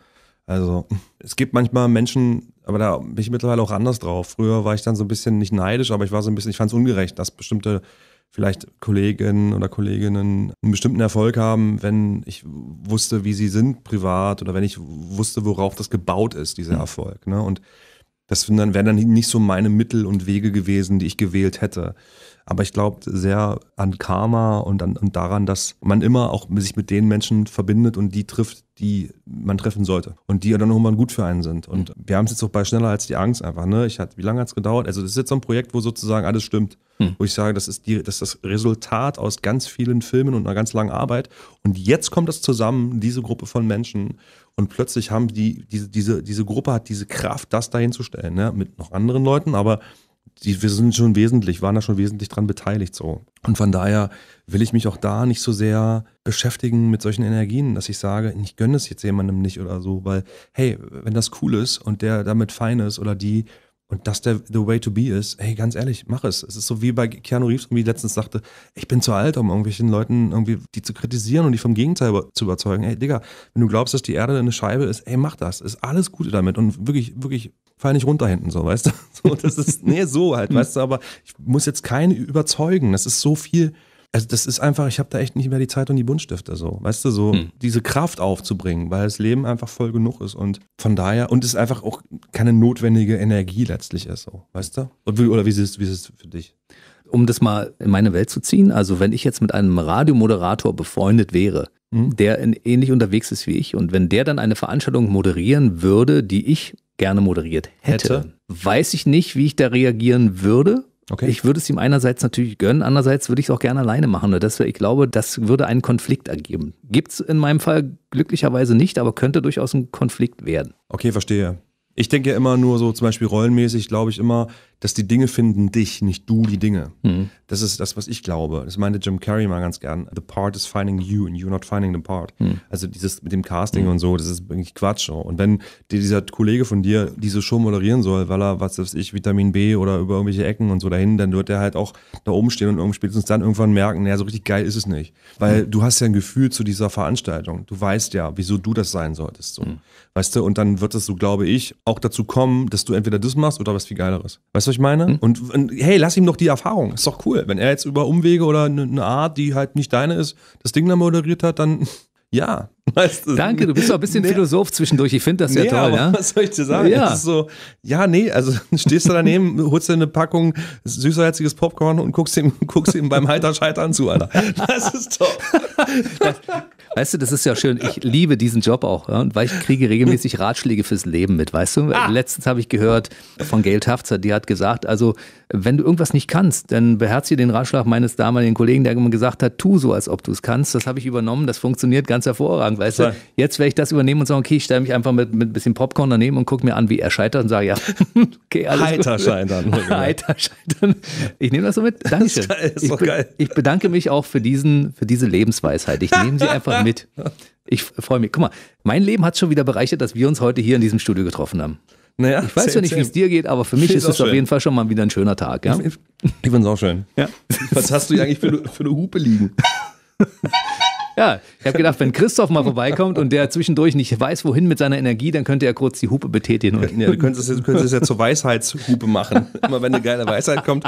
Also es gibt manchmal Menschen, aber da bin ich mittlerweile auch anders drauf. Früher war ich dann so ein bisschen nicht neidisch, aber ich war so ein bisschen, ich fand es ungerecht, dass bestimmte vielleicht Kolleginnen oder Kolleginnen einen bestimmten Erfolg haben, wenn ich wusste, wie sie sind privat oder wenn ich wusste, worauf das gebaut ist, dieser hm. Erfolg. Ne? Und das wären dann nicht so meine Mittel und Wege gewesen, die ich gewählt hätte. Aber ich glaube sehr an Karma und, an, und daran, dass man immer auch sich mit den Menschen verbindet und die trifft, die man treffen sollte. Und die dann irgendwann gut für einen sind. Und mhm. wir haben es jetzt auch bei Schneller als die Angst einfach. Ne? Ich hatte, wie lange hat es gedauert? Also das ist jetzt so ein Projekt, wo sozusagen alles stimmt. Hm. Wo ich sage, das ist, die, das ist das Resultat aus ganz vielen Filmen und einer ganz langen Arbeit. Und jetzt kommt das zusammen, diese Gruppe von Menschen. Und plötzlich haben die, diese, diese, diese Gruppe hat diese Kraft, das dahinzustellen, ne? mit noch anderen Leuten, aber die, wir sind schon wesentlich, waren da schon wesentlich dran beteiligt so. Und von daher will ich mich auch da nicht so sehr beschäftigen mit solchen Energien, dass ich sage, ich gönne es jetzt jemandem nicht oder so, weil, hey, wenn das cool ist und der damit fein ist oder die, und dass der the way to be ist, hey, ganz ehrlich, mach es. Es ist so wie bei Keanu Reeves, wie letztens sagte, ich bin zu alt, um irgendwelchen Leuten irgendwie die zu kritisieren und die vom Gegenteil zu überzeugen. Hey, Digga, wenn du glaubst, dass die Erde eine Scheibe ist, ey, mach das. Ist alles Gute damit und wirklich, wirklich, fall nicht runter hinten, so, weißt du? So, das ist, nee, so halt, weißt du, aber ich muss jetzt keinen überzeugen. Das ist so viel also das ist einfach, ich habe da echt nicht mehr die Zeit und die Buntstifte so, weißt du, so hm. diese Kraft aufzubringen, weil das Leben einfach voll genug ist und von daher und es einfach auch keine notwendige Energie letztlich ist so, weißt du? Und, oder wie ist es, wie ist es für dich? Um das mal in meine Welt zu ziehen, also wenn ich jetzt mit einem Radiomoderator befreundet wäre, hm. der in, ähnlich unterwegs ist wie ich und wenn der dann eine Veranstaltung moderieren würde, die ich gerne moderiert hätte, hätte, weiß ich nicht, wie ich da reagieren würde, Okay. Ich würde es ihm einerseits natürlich gönnen, andererseits würde ich es auch gerne alleine machen. Und ich glaube, das würde einen Konflikt ergeben. Gibt es in meinem Fall glücklicherweise nicht, aber könnte durchaus ein Konflikt werden. Okay, verstehe. Ich denke ja immer nur so, zum Beispiel rollenmäßig, glaube ich immer, dass die Dinge finden dich, nicht du die Dinge. Mhm. Das ist das, was ich glaube. Das meinte Jim Carrey mal ganz gern. The part is finding you and you not finding the part. Mhm. Also dieses mit dem Casting mhm. und so, das ist eigentlich Quatsch. Und wenn dieser Kollege von dir diese Show moderieren soll, weil er, was weiß ich, Vitamin B oder über irgendwelche Ecken und so dahin, dann wird er halt auch da oben stehen und irgendwie spätestens dann irgendwann merken, naja, so richtig geil ist es nicht. Weil mhm. du hast ja ein Gefühl zu dieser Veranstaltung. Du weißt ja, wieso du das sein solltest. So. Mhm. Weißt du, und dann wird das so, glaube ich, auch dazu kommen, dass du entweder das machst oder was viel Geileres. Weißt du, was ich meine? Hm? Und, und, hey, lass ihm doch die Erfahrung. Ist doch cool. Wenn er jetzt über Umwege oder eine ne Art, die halt nicht deine ist, das Ding da moderiert hat, dann ja. Weißt du, Danke, du bist doch ein bisschen nee, Philosoph zwischendurch. Ich finde das ja toll. Ja? Was soll ich dir sagen? Ja. So, ja, nee, also stehst du daneben, holst dir eine Packung süßerherziges Popcorn und guckst ihm, guckst ihm beim Heiter scheitern zu, Alter. Das ist top. Weißt du, das ist ja schön. Ich liebe diesen Job auch, ja, weil ich kriege regelmäßig Ratschläge fürs Leben mit, weißt du? Ah. Letztens habe ich gehört von Gail Tafzer, die hat gesagt, also wenn du irgendwas nicht kannst, dann beherzige den Ratschlag meines damaligen Kollegen, der immer gesagt hat, tu so, als ob du es kannst. Das habe ich übernommen, das funktioniert ganz hervorragend, weißt ja. du? Jetzt werde ich das übernehmen und sagen, okay, ich stelle mich einfach mit, mit ein bisschen Popcorn daneben und gucke mir an, wie er scheitert und sage, ja, okay, alles Heiter gut. scheitern. Heiter scheitern. Ich nehme das so mit. Danke. ich, geil. ich bedanke mich auch für, diesen, für diese Lebensweisheit. Ich nehme sie einfach mit mit. Ich freue mich. Guck mal, mein Leben hat schon wieder bereichert, dass wir uns heute hier in diesem Studio getroffen haben. Naja, ich weiß same, ja nicht, wie es dir geht, aber für mich ist, es auf jeden Fall schon mal wieder ein schöner Tag. Ja? Ich, finde es auch schön. Ja. Was hast du hier eigentlich für, für eine Hupe liegen? Ja, ich habe gedacht, wenn Christoph mal vorbeikommt und der zwischendurch nicht weiß, wohin mit seiner Energie, dann könnte er kurz die Hupe betätigen. Und ja, du könntest es, könntest es ja zur Weisheitshupe machen. Immer wenn eine geile Weisheit kommt,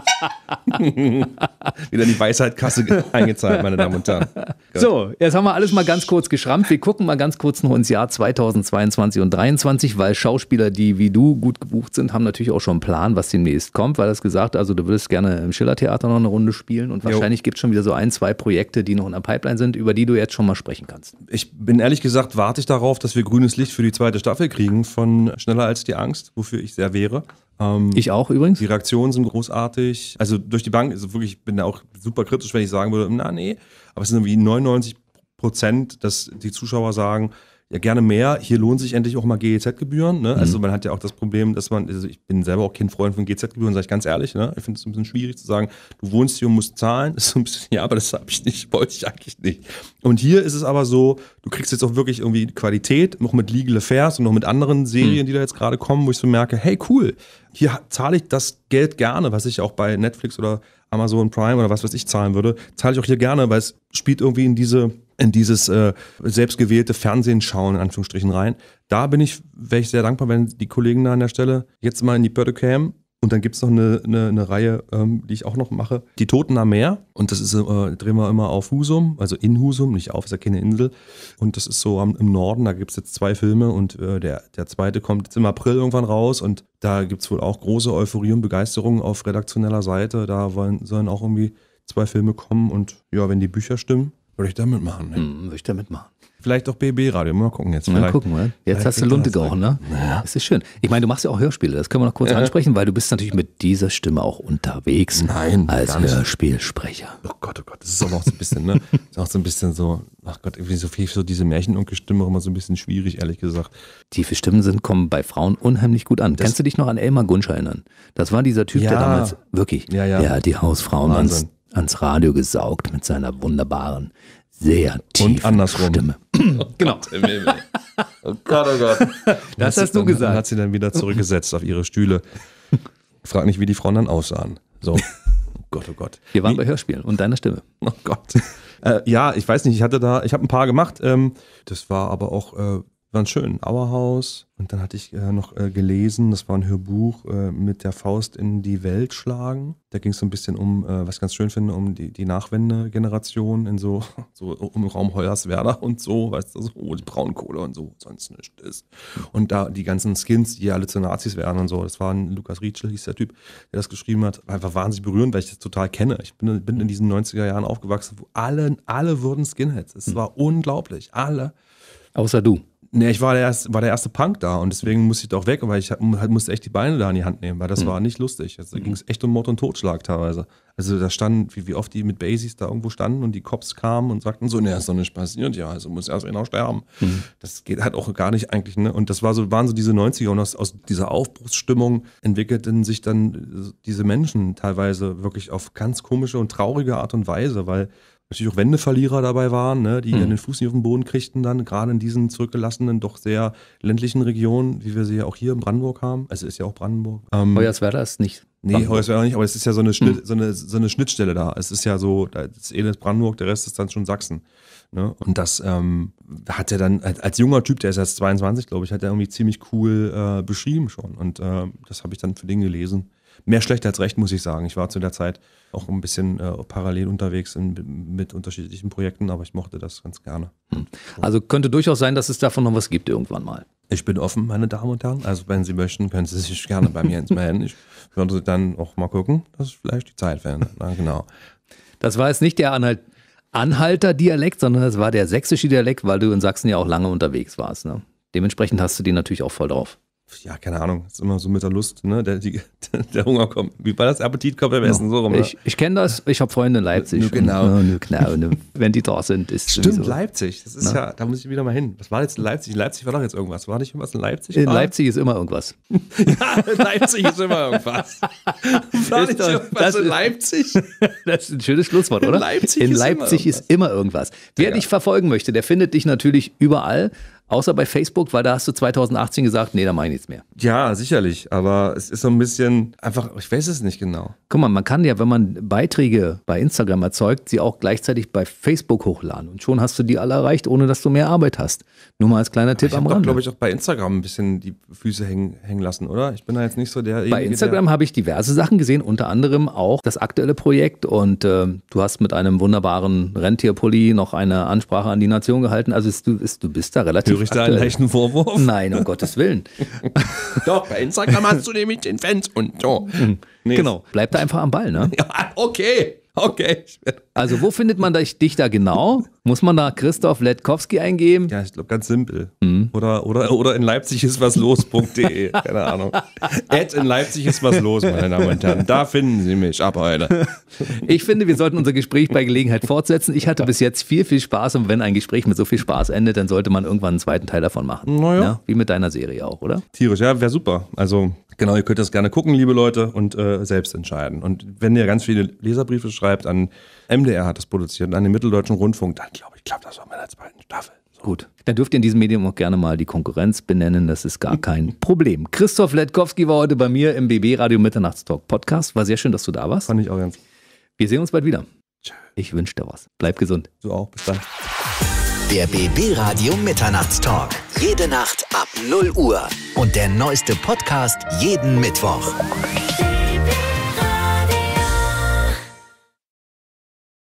wieder die Weisheitkasse eingezahlt, meine Damen und Herren. Gut. So, jetzt haben wir alles mal ganz kurz geschrammt. Wir gucken mal ganz kurz noch ins Jahr 2022 und 2023, weil Schauspieler, die wie du gut gebucht sind, haben natürlich auch schon einen Plan, was demnächst kommt, weil das gesagt, also du würdest gerne im Schillertheater noch eine Runde spielen und wahrscheinlich gibt es schon wieder so ein, zwei Projekte, die noch in der Pipeline sind, über die du jetzt schon mal sprechen kannst? Ich bin ehrlich gesagt, warte ich darauf, dass wir grünes Licht für die zweite Staffel kriegen von Schneller als die Angst, wofür ich sehr wäre. Ähm, ich auch übrigens. Die Reaktionen sind großartig. Also durch die Bank, also wirklich, ich bin da auch super kritisch, wenn ich sagen würde, na nee, aber es sind irgendwie 99 Prozent, dass die Zuschauer sagen, ja, gerne mehr. Hier lohnt sich endlich auch mal GEZ-Gebühren. Ne? Also mhm. Also man hat ja auch das Problem, dass man, also ich bin selber auch kein Freund von GEZ-Gebühren, sage ich ganz ehrlich. Ne? Ich finde es ein bisschen schwierig zu sagen, du wohnst hier und musst zahlen. ist so ein bisschen, ja, aber das habe ich nicht, wollte ich eigentlich nicht. Und hier ist es aber so, du kriegst jetzt auch wirklich irgendwie Qualität, noch mit Legal Affairs und noch mit anderen Serien, mhm. die da jetzt gerade kommen, wo ich so merke, hey, cool, hier zahle ich das Geld gerne, was ich auch bei Netflix oder Amazon Prime oder was weiß ich zahlen würde, zahle ich auch hier gerne, weil es spielt irgendwie in diese in dieses äh, selbstgewählte Fernsehen schauen, in Anführungsstrichen rein. Da bin ich, wäre ich sehr dankbar, wenn die Kollegen da an der Stelle jetzt mal in die Pörte kämen. Und dann gibt es noch eine, eine, eine Reihe, ähm, die ich auch noch mache. Die Toten am Meer. Und das ist, äh, drehen wir immer auf Husum, also in Husum, nicht auf, ist ja keine Insel. Und das ist so am, im Norden, da gibt es jetzt zwei Filme und äh, der, der zweite kommt jetzt im April irgendwann raus. Und da gibt es wohl auch große Euphorie und Begeisterung auf redaktioneller Seite. Da wollen, sollen auch irgendwie zwei Filme kommen und ja, wenn die Bücher stimmen, würde ich damit machen. Ne? Hm, würde ich damit machen. Vielleicht auch BB-Radio. Mal gucken jetzt. Mal gucken, oder? Ne? Jetzt hast du Lunte gerochen, ne? Ja. Das ist schön. Ich meine, du machst ja auch Hörspiele. Das können wir noch kurz ja. ansprechen, weil du bist natürlich mit dieser Stimme auch unterwegs. Nein. Als Hörspielsprecher. Oh Gott, oh Gott. Das ist aber auch so ein bisschen, ne? Das ist auch so ein bisschen so, ach Gott, irgendwie so viel, so diese Märchenonkel-Stimme auch immer so ein bisschen schwierig, ehrlich gesagt. Tiefe Stimmen sind, kommen bei Frauen unheimlich gut an. Das Kannst du dich noch an Elmar Gunsch erinnern? Das war dieser Typ, ja. der damals, wirklich, ja, ja. ja die Hausfrauen Wahnsinn ans Radio gesaugt mit seiner wunderbaren, sehr tiefen Und andersrum. Stimme. genau. oh Gott, oh Gott. Das hast du dann, gesagt. Hat sie dann wieder zurückgesetzt auf ihre Stühle. Frag nicht, wie die Frauen dann aussahen. So. Oh Gott, oh Gott. Wir waren wie? bei Hörspielen und deiner Stimme. Oh Gott. Äh, ja, ich weiß nicht, ich hatte da, ich habe ein paar gemacht. Ähm, das war aber auch äh, waren schön. Auerhaus. Und dann hatte ich äh, noch äh, gelesen, das war ein Hörbuch äh, mit der Faust in die Welt schlagen. Da ging es so ein bisschen um, äh, was ich ganz schön finde, um die, die Nachwendegeneration in so, so um Raum Hoyerswerda und so, weißt du, so, wo die Braunkohle und so sonst nichts ist. Und da die ganzen Skins, die alle zu Nazis werden und so. Das war ein Lukas Rietschel, hieß der Typ, der das geschrieben hat. einfach wahnsinnig berührend, weil ich das total kenne. Ich bin, bin in diesen 90er Jahren aufgewachsen, wo alle, alle wurden Skinheads. Es hm. war unglaublich. Alle. Außer du. Nee, ich war der, erste, war der erste Punk da und deswegen musste ich doch weg, weil ich halt musste echt die Beine da in die Hand nehmen, weil das mhm. war nicht lustig. Also, da mhm. ging es echt um Mord und Totschlag teilweise. Also da standen, wie, wie oft die mit Basies da irgendwo standen und die Cops kamen und sagten so, ne, ist doch nicht passiert, ja, also muss erst genau sterben. Mhm. Das geht halt auch gar nicht eigentlich, ne? Und das war so, waren so diese 90er und aus, aus dieser Aufbruchsstimmung entwickelten sich dann äh, diese Menschen teilweise wirklich auf ganz komische und traurige Art und Weise, weil natürlich auch Wendeverlierer dabei waren, ne, die mhm. dann den Fuß nicht auf den Boden kriegten, dann gerade in diesen zurückgelassenen, doch sehr ländlichen Regionen, wie wir sie ja auch hier in Brandenburg haben. Also ist ja auch Brandenburg. Ähm, Hoyerswerda ist nicht. Nee, Hoyerswerda nicht, aber es ist ja so eine, Schnitt, mhm. so, eine, so eine Schnittstelle da. Es ist ja so, eh das eine ist Brandenburg, der Rest ist dann schon Sachsen. Ne? Und das ähm, hat er dann als, als, junger Typ, der ist erst 22, glaube ich, hat er irgendwie ziemlich cool äh, beschrieben schon. Und äh, das habe ich dann für den gelesen mehr schlecht als recht, muss ich sagen. Ich war zu der Zeit auch ein bisschen äh, parallel unterwegs in, mit unterschiedlichen Projekten, aber ich mochte das ganz gerne. Hm. Also könnte durchaus sein, dass es davon noch was gibt irgendwann mal. Ich bin offen, meine Damen und Herren. Also wenn Sie möchten, können Sie sich gerne bei mir ins melden. Ich würde dann auch mal gucken, dass es vielleicht die Zeit wäre. Na, genau. Das war jetzt nicht der Anhalt Anhalter Dialekt, sondern das war der sächsische Dialekt, weil du in Sachsen ja auch lange unterwegs warst. Ne? Dementsprechend hast du den natürlich auch voll drauf ja, keine Ahnung, ist immer so mit der Lust, ne? Der, die, der Hunger kommt. Wie war das? Appetit kommt beim Essen, so rum. Ich, ich kenne das, ich habe Freunde in Leipzig. Nur genau. Und, nur genau nur, wenn die da sind, ist Stimmt, sowieso. Leipzig. Das ist Na? ja, da muss ich wieder mal hin. Was war jetzt in Leipzig? In Leipzig war doch jetzt irgendwas. War nicht irgendwas in Leipzig? In war? Leipzig ist immer irgendwas. ja, in Leipzig ist immer irgendwas. War nicht doch, irgendwas das in ist, Leipzig? das ist ein schönes Schlusswort, oder? In Leipzig, in Leipzig ist, immer, ist irgendwas. immer irgendwas. Wer ja. dich verfolgen möchte, der findet dich natürlich überall. Außer bei Facebook, weil da hast du 2018 gesagt, nee, da mache ich nichts mehr. Ja, sicherlich. Aber es ist so ein bisschen einfach, ich weiß es nicht genau. Guck mal, man kann ja, wenn man Beiträge bei Instagram erzeugt, sie auch gleichzeitig bei Facebook hochladen. Und schon hast du die alle erreicht, ohne dass du mehr Arbeit hast. Nur mal als kleiner Tipp ich am Rande. Ich glaube ich, auch bei Instagram ein bisschen die Füße hängen, hängen lassen, oder? Ich bin da jetzt nicht so der. Bei Instagram habe ich diverse Sachen gesehen, unter anderem auch das aktuelle Projekt. Und äh, du hast mit einem wunderbaren Rentierpulli noch eine Ansprache an die Nation gehalten. Also ist, du, ist, du bist da relativ Höre ich da einen leichten Vorwurf? Nein, um Gottes Willen. Doch, bei Instagram hast du nämlich den Fans und so. Mhm. Nee. Genau. Bleib da einfach am Ball, ne? Ja, okay. Okay. Also wo findet man dich da genau? Muss man da Christoph Letkowski eingeben? Ja, ich glaube ganz simpel. Mhm. Oder, oder, oder in Leipzig ist was los.de. Keine Ahnung. Ad in Leipzig ist was los, meine Damen und Herren. Da finden Sie mich ab heute. Ich finde, wir sollten unser Gespräch bei Gelegenheit fortsetzen. Ich hatte bis jetzt viel, viel Spaß und wenn ein Gespräch mit so viel Spaß endet, dann sollte man irgendwann einen zweiten Teil davon machen. Naja. Ja, wie mit deiner Serie auch, oder? Tierisch, ja, wäre super. Also genau, ihr könnt das gerne gucken, liebe Leute, und äh, selbst entscheiden. Und wenn ihr ganz viele Leserbriefe schreibt an MDR hat das produziert und an den Mitteldeutschen Rundfunk. Dann glaube ich, klappt das war mit der zweiten Staffel. Gut, dann dürft ihr in diesem Medium auch gerne mal die Konkurrenz benennen, das ist gar kein Problem. Christoph Letkowski war heute bei mir im BB Radio Mitternachtstalk Podcast. War sehr schön, dass du da warst. Fand ich auch ganz. Wir sehen uns bald wieder. Ich wünsche dir was. Bleib gesund. Du auch. Bis dann. Der BB Radio Mitternachtstalk. Jede Nacht ab 0 Uhr. Und der neueste Podcast jeden Mittwoch.